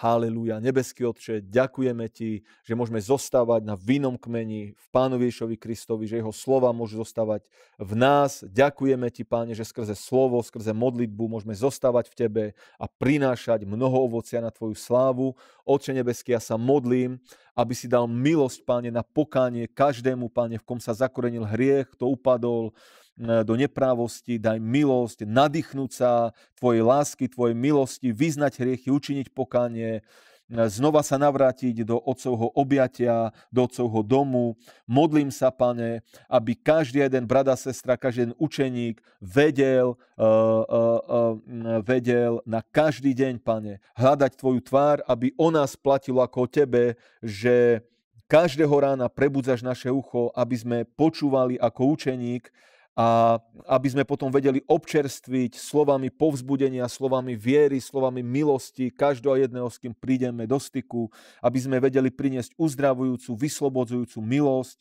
Halelúja, nebeský Otče, ďakujeme Ti, že môžeme zostávať na vinom kmeni v Pánovi Ježovi Kristovi, že Jeho slova môžu zostávať v nás. Ďakujeme Ti, Páne, že skrze slovo, skrze modlitbu môžeme zostávať v Tebe a prinášať mnoho ovocia na Tvoju slávu. Otče nebeský, ja sa modlím, aby si dal milosť, Páne, na pokánie každému, Páne, v kom sa zakorenil hriech, kto upadol, Eh, do neprávosti, daj milosť, nadýchnúť sa Tvojej lásky, Tvojej milosti, vyznať hriechy, učiniť pokanie, eh, znova sa navrátiť do otcovho objatia, do otcovho domu. Modlím sa, pane, aby každý jeden brada, a sestra, každý jeden učeník vedel, uh, uh, uh, vedel na každý deň, pane, hľadať tvoju tvár, aby o nás platilo ako o tebe, že každého rána prebudzaš naše ucho, aby sme počúvali ako učeník, a aby sme potom vedeli občerstviť slovami povzbudenia, slovami viery, slovami milosti každého jedného, s kým prídeme do styku, aby sme vedeli priniesť uzdravujúcu, vyslobodzujúcu milosť.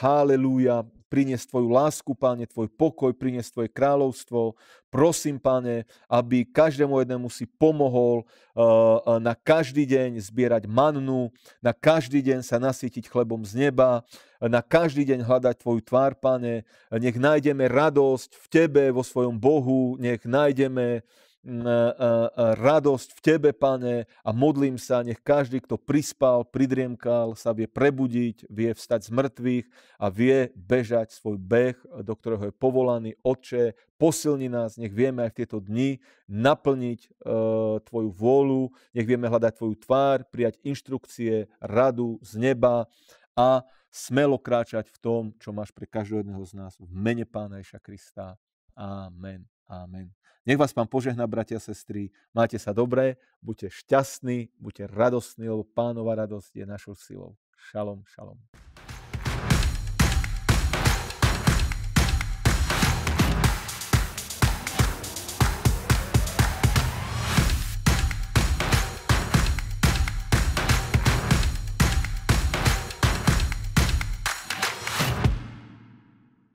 Halelúja, priniesť Tvoju lásku, Pane, Tvoj pokoj, priniesť Tvoje kráľovstvo. Prosím, Pane, aby každému jednému si pomohol eh, eh, na každý deň zbierať mannu, na každý deň sa nasýtiť chlebom z neba, na každý deň hľadať Tvoju tvár, Pane. Nech nájdeme radosť v Tebe, vo svojom Bohu, nech nájdeme E, e, e, radosť v Tebe, Pane, a modlím sa, nech každý, kto prispal, pridriemkal, sa vie prebudiť, vie vstať z mŕtvych a vie bežať svoj beh, do ktorého je povolaný. Otče, posilni nás, nech vieme aj v tieto dni naplniť e, Tvoju vôľu, nech vieme hľadať Tvoju tvár, prijať inštrukcie, radu z neba a smelo kráčať v tom, čo máš pre každého z nás v mene Pána Ježa Krista. Amen. Amen. Nech vás pán požehná, bratia a sestry. Máte sa dobré, buďte šťastní, buďte radostní, lebo pánova radosť je našou silou. Šalom, šalom.